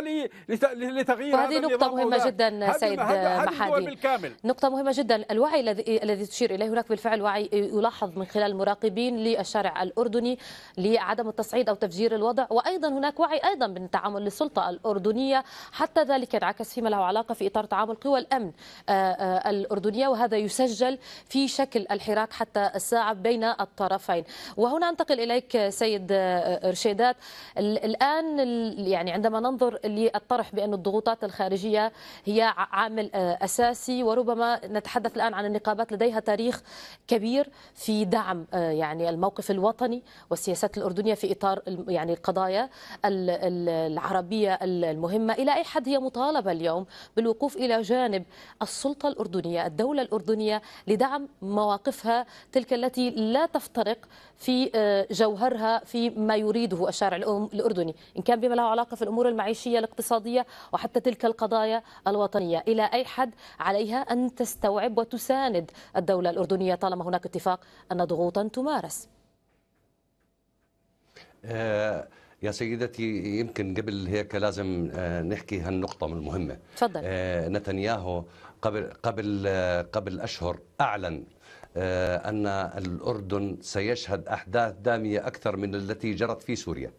لتغيير هذه نقطة مهمة جدا سيد محادي نقطة مهمة جدا الوعي الذي الذي تشير إليه هناك بالفعل وعي يلاحظ من خلال المراقبين للشارع الأردني لعدم التصعيد أو تفجير الوضع وأيضا هناك وعي أيضا من تعامل للسلطة الأردنية حتى ذلك ينعكس فيما له علاقة في إطار تعامل قوى الأمن آه، آه، الأردنية وهذا يسجل في شكل الحراك حتى الساعة بين الطرفين وهنا أنتقل إليك بك سيد رشيدات الآن يعني عندما ننظر للطرح بأن الضغوطات الخارجية هي عامل آه، أساسي وربما نتحدث الآن عن النقابات لديها تاريخ كبير في دعم آه، يعني الموقف الوطني والسياسات الأردنية في إطار يعني القضايا العربية المهمة إلى أي حد هي مطالبة اليوم بالوقوف إلى جانب السلطة الأردنية الدولة الأردنية لدعم مواقفها تلك التي لا تفترق في آه، جوهر في فيما يريده الشارع الأردني إن كان بما له علاقة في الأمور المعيشية الاقتصادية وحتى تلك القضايا الوطنية إلى أي حد عليها أن تستوعب وتساند الدولة الأردنية طالما هناك اتفاق أن ضغوطا تمارس آه يا سيدتي يمكن قبل هيك لازم آه، نحكي هالنقطة المهمة تفضل آه، نتنياهو قبل قبل آه، قبل أشهر أعلن آه، أن الأردن سيشهد أحداث دامية أكثر من التي جرت في سوريا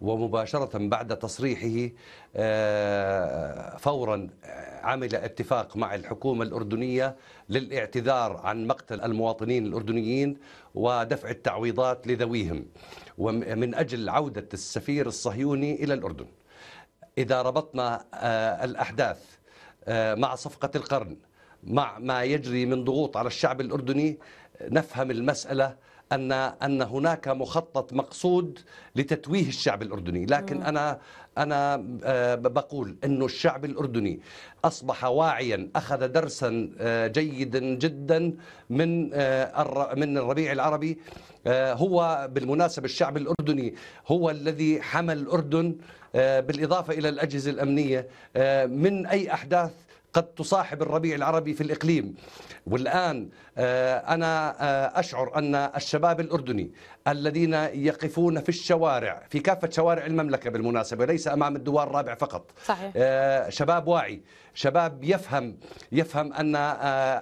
ومباشرة بعد تصريحه آه، فورا آه، عمل اتفاق مع الحكومة الأردنية للاعتذار عن مقتل المواطنين الأردنيين ودفع التعويضات لذويهم ومن أجل عودة السفير الصهيوني إلى الأردن إذا ربطنا الأحداث مع صفقة القرن مع ما يجري من ضغوط على الشعب الأردني نفهم المسألة أن أن هناك مخطط مقصود لتتويه الشعب الأردني لكن أنا أنا آه، بقول أن الشعب الأردني أصبح واعيا أخذ درسا آه، جيدا جدا من آه، من الربيع العربي هو بالمناسبة الشعب الأردني هو الذي حمل الأردن بالإضافة إلى الأجهزة الأمنية من أي أحداث قد تصاحب الربيع العربي في الإقليم والآن آه، أنا آه، أشعر أن الشباب الأردني الذين يقفون في الشوارع في كافة شوارع المملكة بالمناسبة ليس أمام الدوار الرابع فقط صحيح. آه، شباب واعي شباب يفهم يفهم ان آه،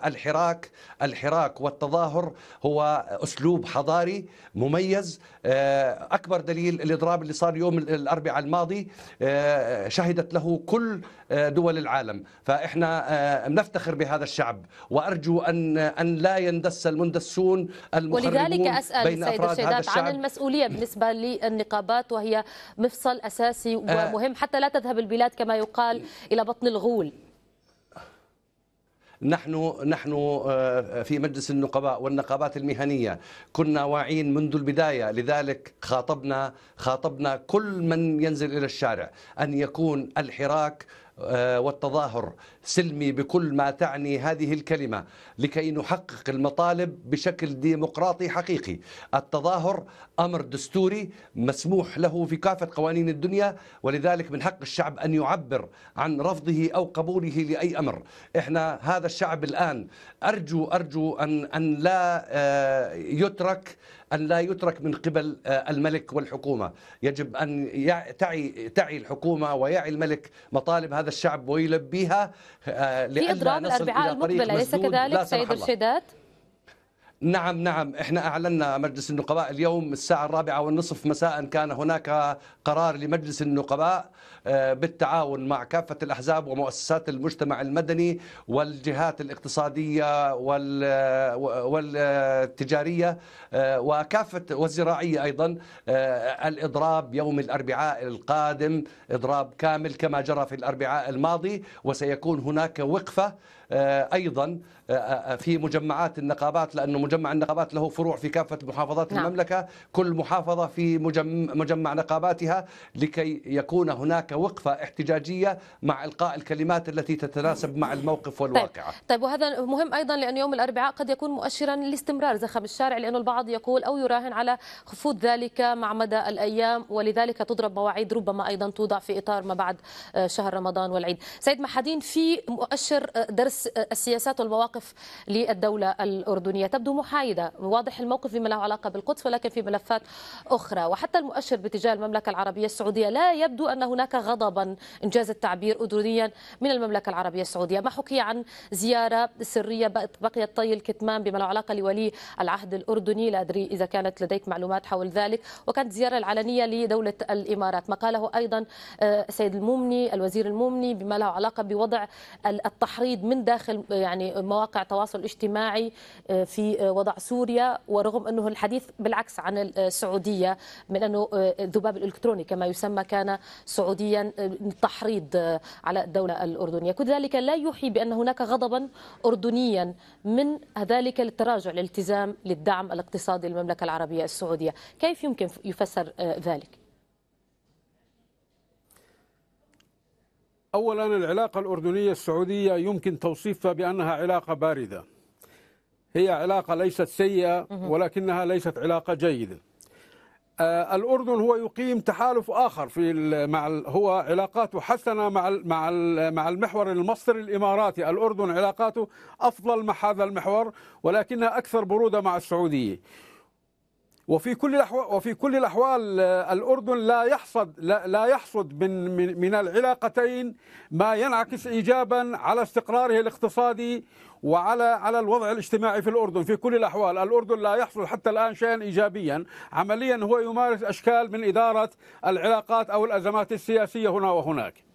الحراك الحراك والتظاهر هو اسلوب حضاري مميز آه، اكبر دليل الاضراب اللي صار يوم الاربعاء الماضي آه، شهدت له كل دول العالم فاحنا نفتخر بهذا الشعب وارجو ان ان لا يندس المندسون ولذلك اسال بين سيد الشهداد عن المسؤوليه بالنسبه للنقابات وهي مفصل اساسي ومهم حتى لا تذهب البلاد كما يقال الى بطن الغول نحن نحن آه، آه، في مجلس النقباء والنقابات المهنيه كنا واعين منذ البدايه لذلك خاطبنا خاطبنا كل من ينزل الى الشارع ان يكون الحراك آه، والتظاهر سلمي بكل ما تعني هذه الكلمة لكي نحقق المطالب بشكل ديمقراطي حقيقي التظاهر أمر دستوري مسموح له في كافة قوانين الدنيا ولذلك من حق الشعب أن يعبر عن رفضه أو قبوله لأي أمر إحنا هذا الشعب الآن أرجو أرجو أن, أن لا آه، يترك أن لا يترك من قبل آه، الملك والحكومة يجب أن تعي, تعي الحكومة ويعي الملك مطالب هذا الشعب ويلبيها آه، في اضراب الاربعاء المقبله اليس كذلك سيد الشداد؟ نعم نعم احنا اعلنا مجلس النقباء اليوم الساعه الرابعه والنصف مساء كان هناك قرار لمجلس النقباء آه، بالتعاون مع كافه الاحزاب ومؤسسات المجتمع المدني والجهات الاقتصاديه والتجاريه آه، وكافه والزراعيه ايضا آه، الاضراب يوم الاربعاء القادم اضراب كامل كما جرى في الاربعاء الماضي وسيكون هناك وقفه آه، ايضا آه، آه، في مجمعات النقابات لانه مجمع النقابات له فروع في كافه محافظات نعم. المملكه كل محافظه في مجمع, نقاباتها لكي يكون هناك وقفه احتجاجيه مع القاء الكلمات التي تتناسب مع الموقف والواقع طيب, طيب وهذا مهم ايضا لان يوم الاربعاء قد يكون مؤشرا لاستمرار زخم الشارع لانه البعض يقول او يراهن على خفوت ذلك مع مدى الايام ولذلك تضرب مواعيد ربما ايضا توضع في اطار ما بعد شهر رمضان والعيد سيد محادين في مؤشر درس السياسات والمواقف للدولة الأردنية تبدو محايدة واضح الموقف فيما له علاقة بالقدس ولكن في ملفات أخرى وحتى المؤشر باتجاه المملكة العربية السعودية لا يبدو أن هناك غضبا إنجاز التعبير أردنيا من المملكة العربية السعودية ما حكي عن زيارة سرية بقيت طي الكتمان بما له علاقة لولي العهد الأردني لا أدري إذا كانت لديك معلومات حول ذلك وكانت زيارة العلنية لدولة الإمارات ما قاله أيضا آه، سيد المومني الوزير المومني بما له علاقة بوضع التحريض من داخل داخل يعني مواقع التواصل الاجتماعي آه، في آه، وضع سوريا ورغم انه الحديث بالعكس عن آه، السعوديه من انه الذباب الالكتروني كما يسمى كان سعوديا تحريض على الدوله الاردنيه، كل ذلك لا يوحي بان هناك غضبا اردنيا من ذلك التراجع الالتزام للدعم الاقتصادي للمملكه العربيه السعوديه، كيف يمكن يفسر ذلك؟ أولا العلاقة الأردنية السعودية يمكن توصيفها بأنها علاقة باردة هي علاقة ليست سيئة ولكنها ليست علاقة جيدة آه، الأردن هو يقيم تحالف آخر في مع هو علاقاته حسنة مع مع مع المحور المصري الإماراتي الأردن علاقاته أفضل مع هذا المحور ولكنها أكثر برودة مع السعودية وفي كل الأحوال وفي كل الاحوال الاردن لا يحصد لا, لا يحصد من من العلاقتين ما ينعكس ايجابا على استقراره الاقتصادي وعلى على الوضع الاجتماعي في الاردن في كل الاحوال، الاردن لا يحصل حتى الان شيئا ايجابيا، عمليا هو يمارس اشكال من اداره العلاقات او الازمات السياسيه هنا وهناك.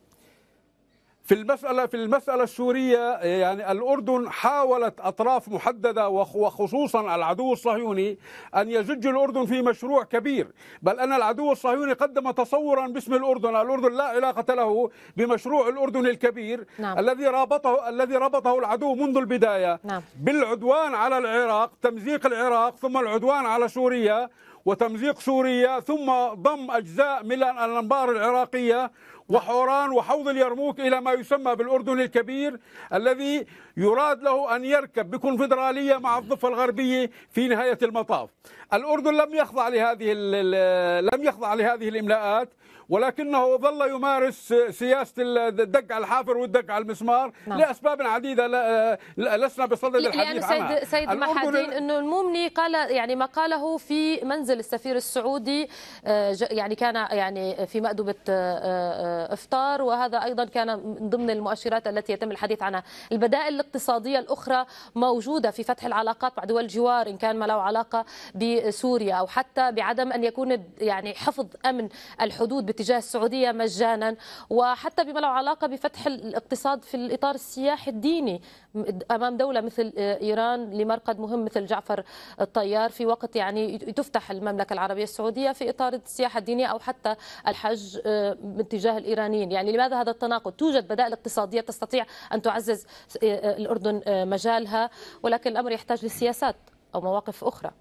في المسألة في المسألة السورية يعني الأردن حاولت أطراف محددة وخصوصا العدو الصهيوني أن يزج الأردن في مشروع كبير بل أن العدو الصهيوني قدم تصورا باسم الأردن الأردن لا علاقة له بمشروع الأردن الكبير نعم. الذي رابطه الذي ربطه العدو منذ البداية نعم. بالعدوان على العراق تمزيق العراق ثم العدوان على سوريا وتمزيق سوريا ثم ضم أجزاء من الأنبار العراقية وحوران وحوض اليرموك إلى ما يسمى بالأردن الكبير الذي يراد له أن يركب بكونفدرالية مع الضفة الغربية في نهاية المطاف الأردن لم يخضع لهذه لم يخضع لهذه الإملاءات ولكنه ظل يمارس سياسه الدق على الحافر والدق على المسمار نعم. لاسباب عديده لسنا بصدد الحديث عنها يعني سيد, سيد محادين انه المومني قال يعني ما قاله في منزل السفير السعودي آه، يعني كان يعني في مأدبه آه، آه، افطار وهذا ايضا كان من ضمن المؤشرات التي يتم الحديث عنها البدائل الاقتصاديه الاخرى موجوده في فتح العلاقات مع دول الجوار ان كان ما له علاقه بسوريا او حتى بعدم ان يكون يعني حفظ امن الحدود باتجاه السعوديه مجانا وحتى بما له علاقه بفتح الاقتصاد في الاطار السياحي الديني امام دوله مثل آه، ايران لمرقد مهم مثل جعفر الطيار في وقت يعني تفتح المملكه العربيه السعوديه في اطار السياحه الدينيه او حتى الحج باتجاه آه، الايرانيين يعني لماذا هذا التناقض توجد بدائل اقتصاديه تستطيع ان تعزز آه، الاردن مجالها ولكن الامر يحتاج لسياسات او مواقف اخرى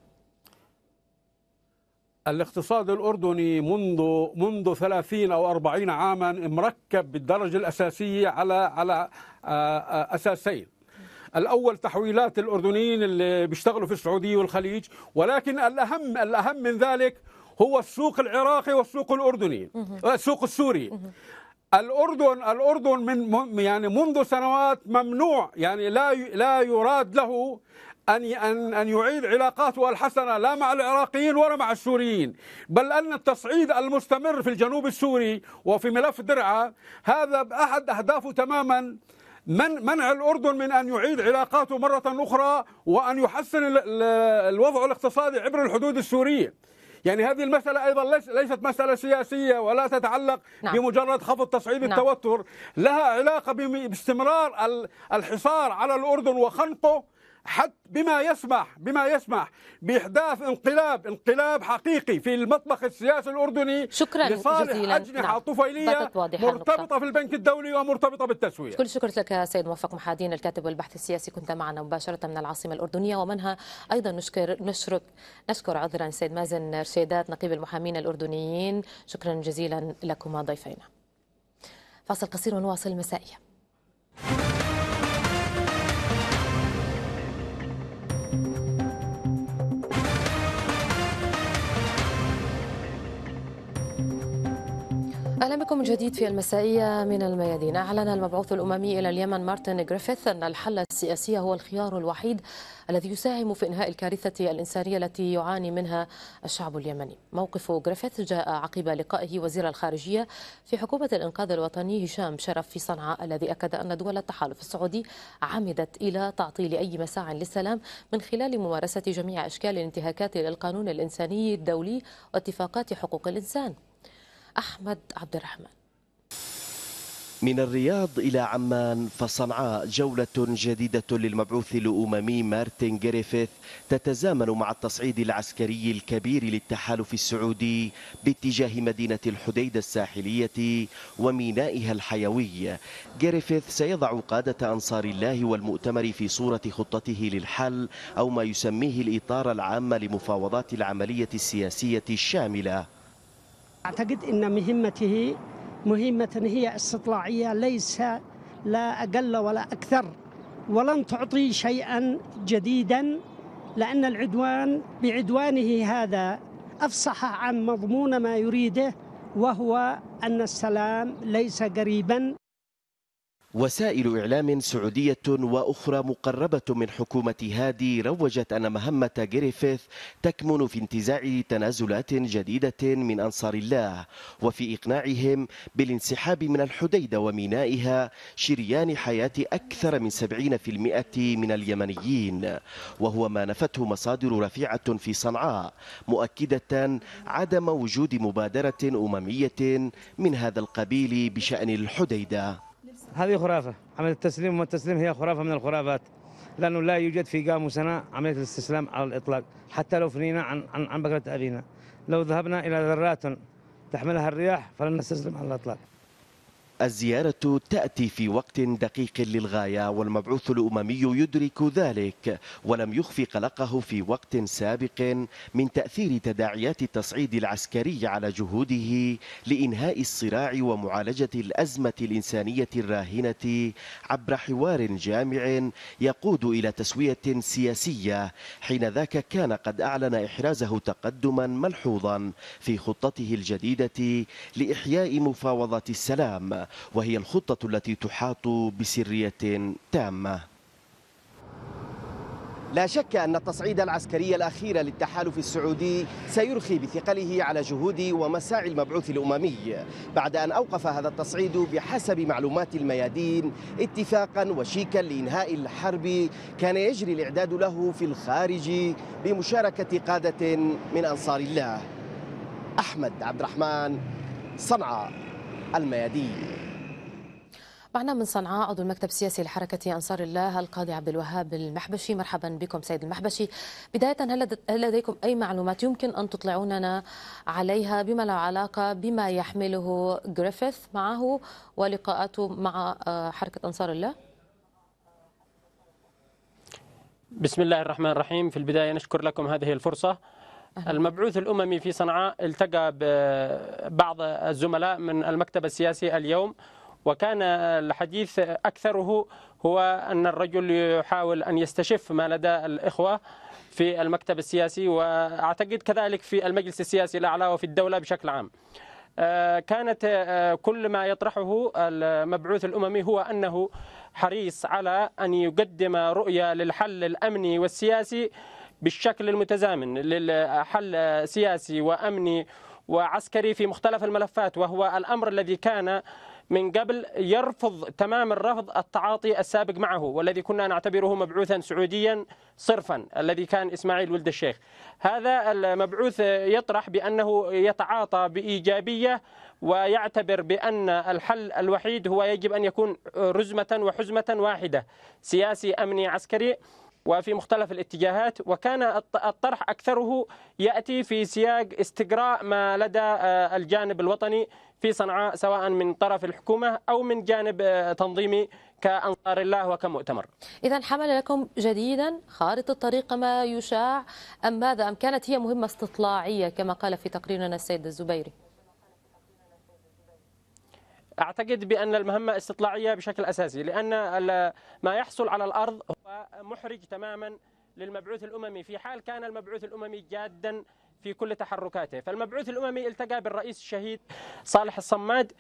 الاقتصاد الأردني منذ منذ 30 أو 40 عاما مركب بالدرجة الأساسية على على آه، آه، أساسين الأول تحويلات الأردنيين اللي بيشتغلوا في السعودية والخليج ولكن الأهم الأهم من ذلك هو السوق العراقي والسوق الأردني آه، السوق السوري الأردن الأردن من يعني منذ سنوات ممنوع يعني لا لا يراد له أن أن أن يعيد علاقاته الحسنة لا مع العراقيين ولا مع السوريين، بل أن التصعيد المستمر في الجنوب السوري وفي ملف درعا هذا أحد أهدافه تماما من منع الأردن من أن يعيد علاقاته مرة أخرى وأن يحسن الوضع الاقتصادي عبر الحدود السورية. يعني هذه المسألة أيضا ليست مسألة سياسية ولا تتعلق نعم. بمجرد خفض تصعيد نعم. التوتر لها علاقة باستمرار الحصار على الأردن وخنقه حتى بما يسمح بما يسمح باحداث انقلاب انقلاب حقيقي في المطبخ السياسي الاردني شكرا لصالح جزيلا اجنحه نعم. طفيليه مرتبطه في البنك الدولي ومرتبطه بالتسويه كل شكر لك سيد موفق محادين الكاتب والبحث السياسي كنت معنا مباشره من العاصمه الاردنيه ومنها ايضا نشكر نشرك نشكر عذرا سيد مازن رشيدات نقيب المحامين الاردنيين شكرا جزيلا لكما ضيفينا فاصل قصير ونواصل مسائيه أهلا بكم جديد في المسائية من الميادين أعلن المبعوث الأممي إلى اليمن مارتن جريفيث أن الحل السياسي هو الخيار الوحيد الذي يساهم في إنهاء الكارثة الإنسانية التي يعاني منها الشعب اليمني موقف جريفيث جاء عقب لقائه وزير الخارجية في حكومة الإنقاذ الوطني هشام شرف في صنعاء الذي أكد أن دول التحالف السعودي عمدت إلى تعطيل أي مساع للسلام من خلال ممارسة جميع أشكال الانتهاكات للقانون الإنساني الدولي واتفاقات حقوق الإنسان أحمد عبد الرحمن من الرياض إلى عمان فصنعاء جولة جديدة للمبعوث الأممي مارتن جريفيث تتزامن مع التصعيد العسكري الكبير للتحالف السعودي باتجاه مدينة الحديدة الساحلية ومينائها الحيوي جريفيث سيضع قادة أنصار الله والمؤتمر في صورة خطته للحل أو ما يسميه الإطار العام لمفاوضات العملية السياسية الشاملة أعتقد أن مهمته مهمة هي استطلاعية ليس لا أقل ولا أكثر ولن تعطي شيئا جديدا لأن العدوان بعدوانه هذا أفصح عن مضمون ما يريده وهو أن السلام ليس قريبا وسائل إعلام سعودية وأخرى مقربة من حكومة هادي روجت أن مهمة جريفيث تكمن في انتزاع تنازلات جديدة من أنصار الله وفي إقناعهم بالانسحاب من الحديدة ومينائها شريان حياة أكثر من 70% من اليمنيين وهو ما نفته مصادر رفيعة في صنعاء مؤكدة عدم وجود مبادرة أممية من هذا القبيل بشأن الحديدة هذه خرافة عملية التسليم وما التسليم هي خرافة من الخرافات لأنه لا يوجد في قاموسنا عملية الاستسلام على الإطلاق حتى لو فنينا عن, عن, عن بكرة أبينا لو ذهبنا إلى ذرات تحملها الرياح فلن نستسلم على الإطلاق الزيارة تأتي في وقت دقيق للغاية والمبعوث الأممي يدرك ذلك ولم يخفي قلقه في وقت سابق من تأثير تداعيات التصعيد العسكري على جهوده لإنهاء الصراع ومعالجة الأزمة الإنسانية الراهنة عبر حوار جامع يقود إلى تسوية سياسية حين ذاك كان قد أعلن إحرازه تقدما ملحوظا في خطته الجديدة لإحياء مفاوضات السلام وهي الخطة التي تحاط بسرية تامة لا شك أن التصعيد العسكري الأخير للتحالف السعودي سيرخي بثقله على جهود ومساعي المبعوث الأممي بعد أن أوقف هذا التصعيد بحسب معلومات الميادين اتفاقا وشيكا لإنهاء الحرب كان يجري الإعداد له في الخارج بمشاركة قادة من أنصار الله أحمد عبد الرحمن صنعاء الميادين معنا من صنعاء عضو المكتب السياسي لحركة أنصار الله القاضي عبد الوهاب المحبشي مرحبا بكم سيد المحبشي بداية هل لديكم أي معلومات يمكن أن تطلعوننا عليها بما له علاقة بما يحمله جريفيث معه ولقاءاته مع آه، حركة أنصار الله؟ بسم الله الرحمن الرحيم في البداية نشكر لكم هذه الفرصة المبعوث الأممي في صنعاء التقى ببعض الزملاء من المكتب السياسي اليوم وكان الحديث أكثره هو أن الرجل يحاول أن يستشف ما لدى الإخوة في المكتب السياسي وأعتقد كذلك في المجلس السياسي الأعلى وفي الدولة بشكل عام آه، كانت آه، كل ما يطرحه المبعوث الأممي هو أنه حريص على أن يقدم رؤية للحل الأمني والسياسي بالشكل المتزامن للحل سياسي وامني وعسكري في مختلف الملفات وهو الامر الذي كان من قبل يرفض تمام الرفض التعاطي السابق معه والذي كنا نعتبره مبعوثا سعوديا صرفا الذي كان اسماعيل ولد الشيخ. هذا المبعوث يطرح بانه يتعاطى بايجابيه ويعتبر بان الحل الوحيد هو يجب ان يكون رزمه وحزمه واحده سياسي امني عسكري وفي مختلف الاتجاهات وكان الطرح أكثره يأتي في سياق استقراء ما لدى آه، الجانب الوطني في صنعاء سواء من طرف الحكومة أو من جانب آه، تنظيمي كأنصار الله وكمؤتمر إذا حمل لكم جديدا خارطة طريق ما يشاع أم ماذا أم كانت هي مهمة استطلاعية كما قال في تقريرنا السيد الزبيري أعتقد بأن المهمة استطلاعية بشكل أساسي لأن ما يحصل على الأرض محرج تماما للمبعوث الأممي في حال كان المبعوث الأممي جادا في كل تحركاته فالمبعوث الأممي التقى بالرئيس الشهيد صالح الصماد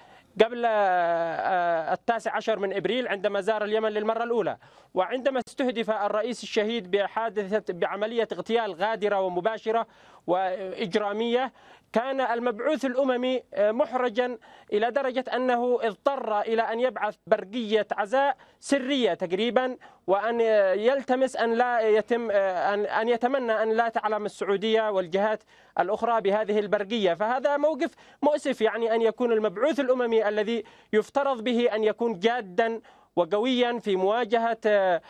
قبل آه، آه، التاسع عشر من إبريل عندما زار اليمن للمرة الأولى وعندما استهدف الرئيس الشهيد بحادثة بعملية اغتيال غادرة ومباشرة وإجرامية كان المبعوث الأممي آه، محرجا إلى درجة أنه اضطر إلى أن يبعث برقية عزاء سرية تقريبا وأن آه، يلتمس أن لا يتم آه، أن يتمنى أن لا تعلم السعودية والجهات الأخرى بهذه البرقية فهذا موقف مؤسف يعني أن يكون المبعوث الأممي الذي يفترض به أن يكون جادا وقويا في مواجهة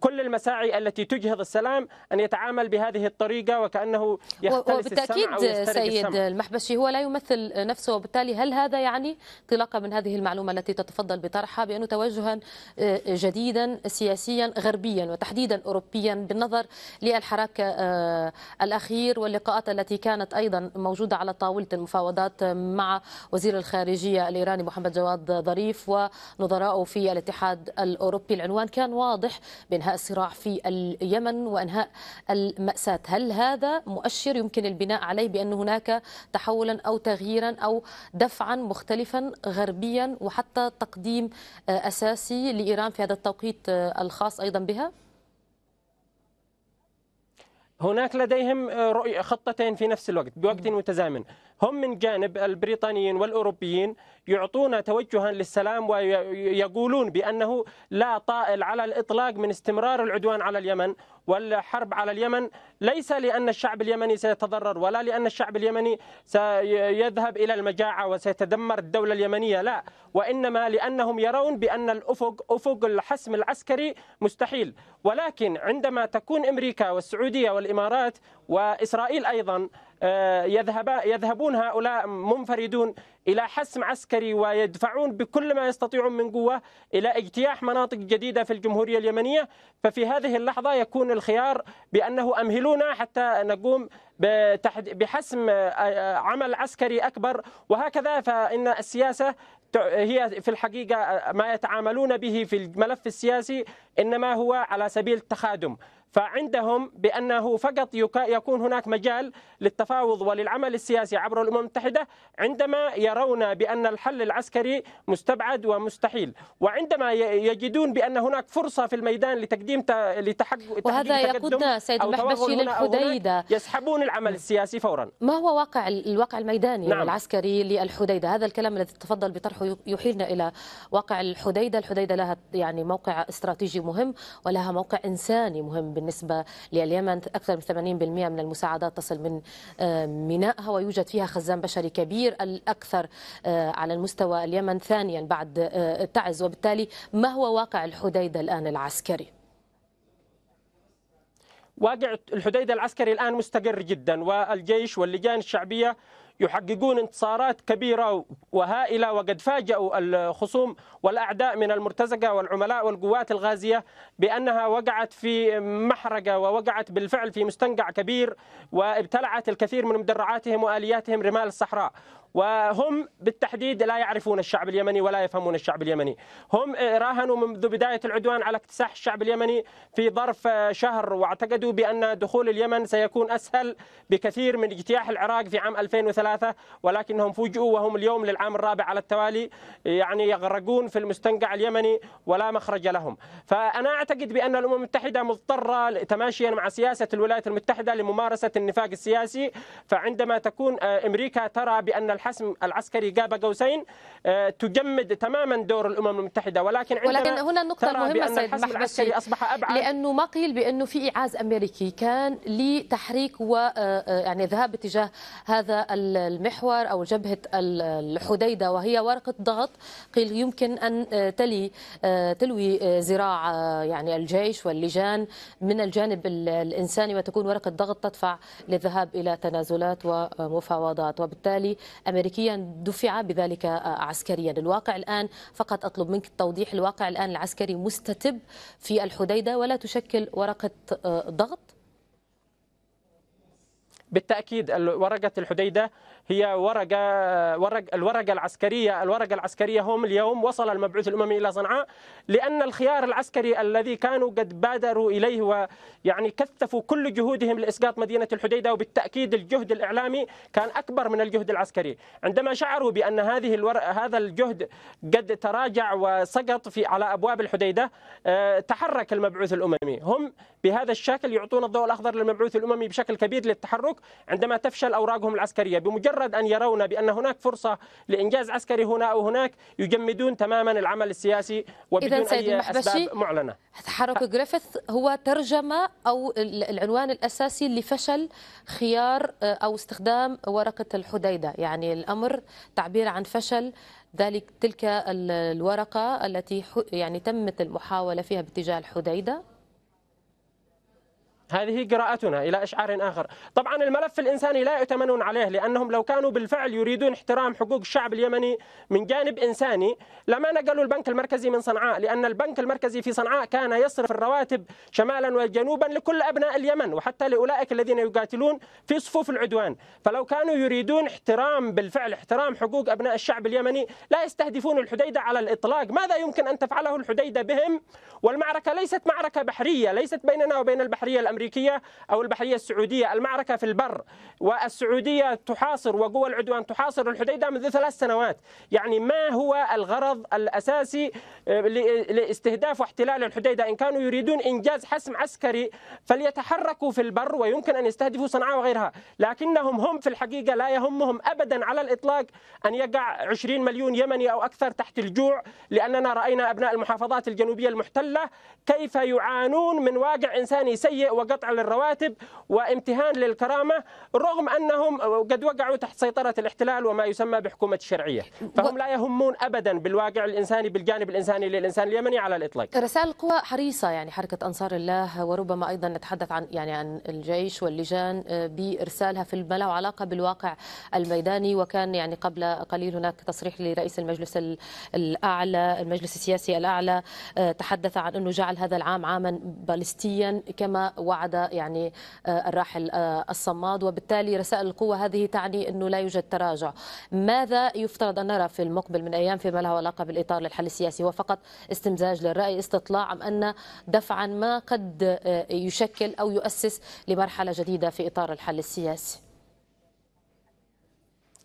كل المساعي التي تجهض السلام أن يتعامل بهذه الطريقة وكأنه يختلس وبالتأكيد السمع أو سيد السمع. المحبشي هو لا يمثل نفسه وبالتالي هل هذا يعني انطلاقا من هذه المعلومة التي تتفضل بطرحها بأنه توجها آه، جديدا سياسيا غربيا وتحديدا أوروبيا بالنظر للحراك آه، الأخير واللقاءات التي كانت أيضا موجودة على طاولة المفاوضات مع وزير الخارجية الإيراني محمد جواد ظريف ونظرائه في الاتحاد الأوروبي العنوان كان واضح بإنهاء الصراع في اليمن وإنهاء المأساة هل هذا مؤشر يمكن البناء عليه بأن هناك تحولا أو تغييرا أو دفعا مختلفا غربيا وحتى تقديم أساسي لإيران في هذا التوقيت الخاص أيضا بها؟ هناك لديهم رؤية خطتين في نفس الوقت بوقت متزامن هم من جانب البريطانيين والأوروبيين يعطون توجها للسلام ويقولون بأنه لا طائل على الإطلاق من استمرار العدوان على اليمن والحرب على اليمن ليس لأن الشعب اليمني سيتضرر ولا لأن الشعب اليمني سيذهب إلى المجاعة وسيتدمر الدولة اليمنية لا وإنما لأنهم يرون بأن الأفق أفق الحسم العسكري مستحيل ولكن عندما تكون أمريكا والسعودية والإمارات وإسرائيل أيضا آه، يذهب يذهبون هؤلاء منفردون إلى حسم عسكري ويدفعون بكل ما يستطيعون من قوة إلى اجتياح مناطق جديدة في الجمهورية اليمنية ففي هذه اللحظة يكون الخيار بأنه أمهلونا حتى نقوم بحسم آه، آه، عمل عسكري أكبر وهكذا فإن السياسة هي في الحقيقة ما يتعاملون به في الملف السياسي إنما هو على سبيل التخادم فعندهم بأنه فقط يكون هناك مجال للتفاوض وللعمل السياسي عبر الأمم المتحدة عندما يرون بأن الحل العسكري مستبعد ومستحيل وعندما يجدون بأن هناك فرصة في الميدان لتقديم لتحقق وهذا يقودنا سيد المحبشي للحديدة يسحبون العمل السياسي فورا ما هو واقع الواقع الميداني نعم. العسكري للحديدة هذا الكلام الذي تفضل بطرحه يحيلنا إلى واقع الحديدة الحديدة لها يعني موقع استراتيجي مهم ولها موقع إنساني مهم بالنسبة لليمن أكثر من 80% من المساعدات تصل من آه، مينائها ويوجد فيها خزان بشري كبير الأكثر آه، على المستوى اليمن ثانيا بعد آه، تعز وبالتالي ما هو واقع الحديدة الآن العسكري؟ واقع الحديدة العسكري الآن مستقر جدا والجيش واللجان الشعبية يحققون انتصارات كبيرة وهائلة وقد فاجأوا الخصوم والأعداء من المرتزقة والعملاء والقوات الغازية بأنها وقعت في محرقة ووقعت بالفعل في مستنقع كبير وابتلعت الكثير من مدرعاتهم وآلياتهم رمال الصحراء وهم بالتحديد لا يعرفون الشعب اليمني ولا يفهمون الشعب اليمني هم آه، راهنوا منذ بداية العدوان على اكتساح الشعب اليمني في ظرف آه، شهر واعتقدوا بأن دخول اليمن سيكون أسهل بكثير من اجتياح العراق في عام 2003 ولكنهم فوجئوا وهم اليوم للعام الرابع على التوالي يعني يغرقون في المستنقع اليمني ولا مخرج لهم فأنا أعتقد بأن الأمم المتحدة مضطرة تماشيا مع سياسة الولايات المتحدة لممارسة النفاق السياسي فعندما تكون آه، أمريكا ترى بأن الحسم العسكري قاب قوسين آه، تجمد تماما دور الامم المتحده ولكن عندنا ولكن هنا النقطه المهمه سيد العسكري اصبح ابعد لانه ما قيل بانه في اعاز امريكي كان لتحريك و آه، آه، يعني ذهاب باتجاه هذا المحور او جبهه الحديده وهي ورقه ضغط قيل يمكن ان تلي تلوي ذراع يعني الجيش واللجان من الجانب الانساني وتكون ورقه ضغط تدفع للذهاب الى تنازلات ومفاوضات وبالتالي أمريكيا دفع بذلك آه، عسكريا الواقع الآن فقط أطلب منك التوضيح الواقع الآن العسكري مستتب في الحديدة ولا تشكل ورقة آه، ضغط بالتاكيد ورقه الحديده هي ورقه ورق الورقه العسكريه الورقه العسكريه هم اليوم وصل المبعوث الاممي الى صنعاء لان الخيار العسكري الذي كانوا قد بادروا اليه ويعني كثفوا كل جهودهم لاسقاط مدينه الحديده وبالتاكيد الجهد الاعلامي كان اكبر من الجهد العسكري عندما شعروا بان هذه هذا الجهد قد تراجع وسقط في على ابواب الحديده آه، تحرك المبعوث الاممي هم بهذا الشكل يعطون الضوء الأخضر للمبعوث الأممي بشكل كبير للتحرك عندما تفشل أوراقهم العسكرية بمجرد أن يرون بأن هناك فرصة لإنجاز عسكري هنا أو هناك يجمدون تماما العمل السياسي وبدون سيد أي أسباب معلنة تحرك جريفيث هو ترجمة أو العنوان الأساسي لفشل خيار آه، أو استخدام ورقة الحديدة يعني الأمر تعبير عن فشل ذلك تلك الورقة التي يعني تمت المحاولة فيها باتجاه الحديدة هذه قراءتنا إلى إشعار آخر طبعا الملف الإنساني لا يؤتمنون عليه لأنهم لو كانوا بالفعل يريدون احترام حقوق الشعب اليمني من جانب إنساني لما نقلوا البنك المركزي من صنعاء لأن البنك المركزي في صنعاء كان يصرف الرواتب شمالا وجنوبا لكل أبناء اليمن وحتى لأولئك الذين يقاتلون في صفوف العدوان فلو كانوا يريدون احترام بالفعل احترام حقوق أبناء الشعب اليمني لا يستهدفون الحديدة على الإطلاق ماذا يمكن أن تفعله الحديدة بهم والمعركة ليست معركة بحرية ليست بيننا وبين البحرية الأمريكية الأمريكية أو البحرية السعودية المعركة في البر والسعودية تحاصر وقوى العدوان تحاصر الحديدة منذ ثلاث سنوات يعني ما هو الغرض الأساسي آه، لاستهداف واحتلال الحديدة إن كانوا يريدون إنجاز حسم عسكري فليتحركوا في البر ويمكن أن يستهدفوا صنعاء وغيرها لكنهم هم في الحقيقة لا يهمهم أبدا على الإطلاق أن يقع 20 مليون يمني أو أكثر تحت الجوع لأننا رأينا أبناء المحافظات الجنوبية المحتلة كيف يعانون من واقع إنساني سيء وقطع للرواتب وامتهان للكرامة رغم أنهم قد وقعوا تحت سيطرة الاحتلال وما يسمى بحكومة الشرعية فهم لا يهمون أبدا بالواقع الإنساني بالجانب الإنساني للإنسان اليمني على الإطلاق رسائل قوى حريصة يعني حركة أنصار الله وربما أيضا نتحدث عن يعني عن الجيش واللجان آه، بإرسالها في ما له علاقة بالواقع الميداني وكان يعني قبل قليل هناك تصريح لرئيس المجلس الأعلى المجلس السياسي الأعلى آه، تحدث عن أنه جعل هذا العام عاما باليستيا كما وعد بعد يعني آه، الراحل آه، الصماد وبالتالي رسائل القوة هذه تعني أنه لا يوجد تراجع ماذا يفترض أن نرى في المقبل من أيام فيما له علاقة بالإطار للحل السياسي وفقط استمزاج للرأي استطلاع أم أن دفعا ما قد آه، يشكل أو يؤسس لمرحلة جديدة في إطار الحل السياسي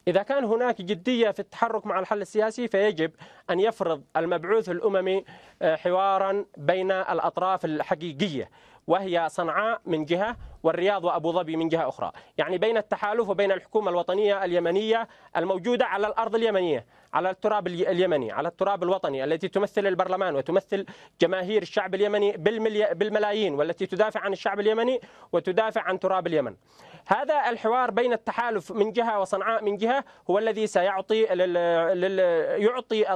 إذا كان هناك جدية في التحرك مع الحل السياسي فيجب أن يفرض المبعوث الأممي حوارا بين الأطراف الحقيقية وهي صنعاء من جهة والرياض وأبو ظبي من جهة أخرى يعني بين التحالف وبين الحكومة الوطنية اليمنية الموجودة على الأرض اليمنية على التراب اليمني على التراب الوطني التي تمثل البرلمان وتمثل جماهير الشعب اليمني بالملايين والتي تدافع عن الشعب اليمني وتدافع عن تراب اليمن هذا الحوار بين التحالف من جهة وصنعاء من جهة هو الذي سيعطي يعطي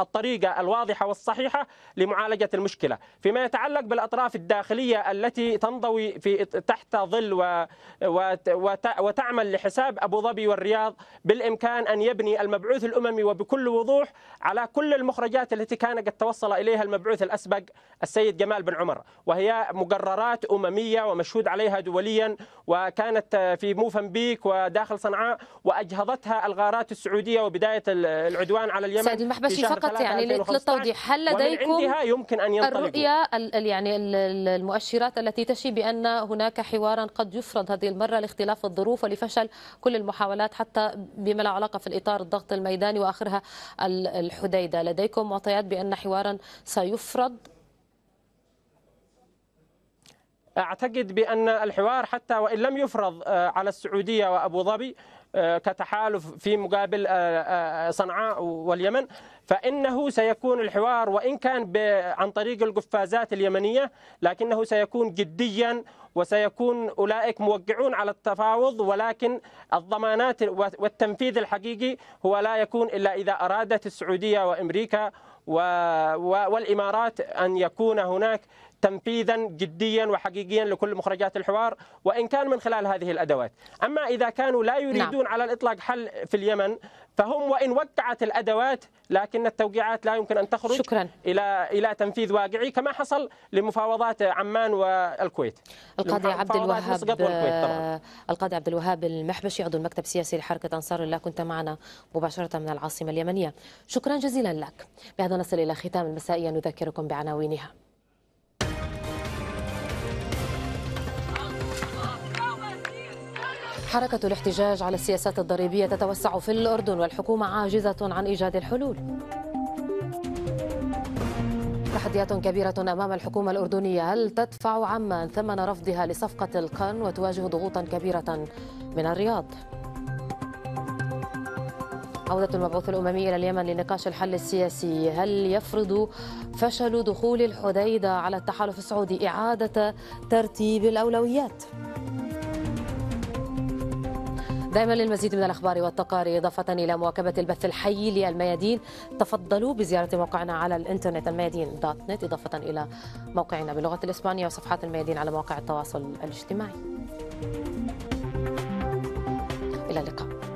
الطريقة الواضحة والصحيحة لمعالجة المشكلة فيما يتعلق بالأطراف الداخلية التي تنضوي في تحت ظل وتعمل لحساب ابو ظبي والرياض بالامكان ان يبني المبعوث الاممي وبكل وضوح على كل المخرجات التي كان قد توصل اليها المبعوث الاسبق السيد جمال بن عمر وهي مقررات امميه ومشهود عليها دوليا وكانت في موفنبيك وداخل صنعاء واجهضتها الغارات السعوديه وبدايه العدوان على اليمن سيد المحبشي فقط يعني للتوضيح هل لديكم يمكن ان الرؤيه يعني المؤشر التقديرات التي تشي بأن هناك حوارا قد يفرض هذه المرة لاختلاف الظروف ولفشل كل المحاولات حتى بما له علاقة في الإطار الضغط الميداني وآخرها الحديدة لديكم معطيات بأن حوارا سيفرض اعتقد بان الحوار حتى وان لم يفرض آه، على السعوديه وابو ظبي كتحالف في مقابل آه، آه، صنعاء واليمن فإنه سيكون الحوار وإن كان عن طريق القفازات اليمنية لكنه سيكون جديا وسيكون أولئك موقعون على التفاوض ولكن الضمانات والتنفيذ الحقيقي هو لا يكون إلا إذا أرادت السعودية وأمريكا والإمارات أن يكون هناك تنفيذا جديا وحقيقيا لكل مخرجات الحوار وان كان من خلال هذه الادوات، اما اذا كانوا لا نعم. يريدون نعم. على الاطلاق حل في اليمن فهم وإن وقعت الأدوات لكن التوقيعات لا يمكن أن تخرج شكرا. إلى إلى تنفيذ واقعي كما حصل لمفاوضات عمان والكويت القاضي عبد الوهاب آه، القاضي عبد الوهاب المحبشي عضو المكتب السياسي لحركة أنصار الله كنت معنا مباشرة من العاصمة اليمنية شكرا جزيلا لك بهذا نصل إلى ختام المسائية نذكركم بعناوينها حركة الاحتجاج على السياسات الضريبية تتوسع في الأردن والحكومة عاجزة عن إيجاد الحلول تحديات كبيرة أمام الحكومة الأردنية هل تدفع عمان ثمن رفضها لصفقة القرن وتواجه ضغوطا كبيرة من الرياض عودة المبعوث الأممي إلى اليمن لنقاش الحل السياسي هل يفرض فشل دخول الحديدة على التحالف السعودي إعادة ترتيب الأولويات؟ دائما للمزيد من الأخبار والتقارير إضافة إلى مواكبة البث الحي للميادين تفضلوا بزيارة موقعنا على الإنترنت الميادين دوت نت إضافة إلى موقعنا باللغه الإسبانية وصفحات الميادين على مواقع التواصل الاجتماعي إلى اللقاء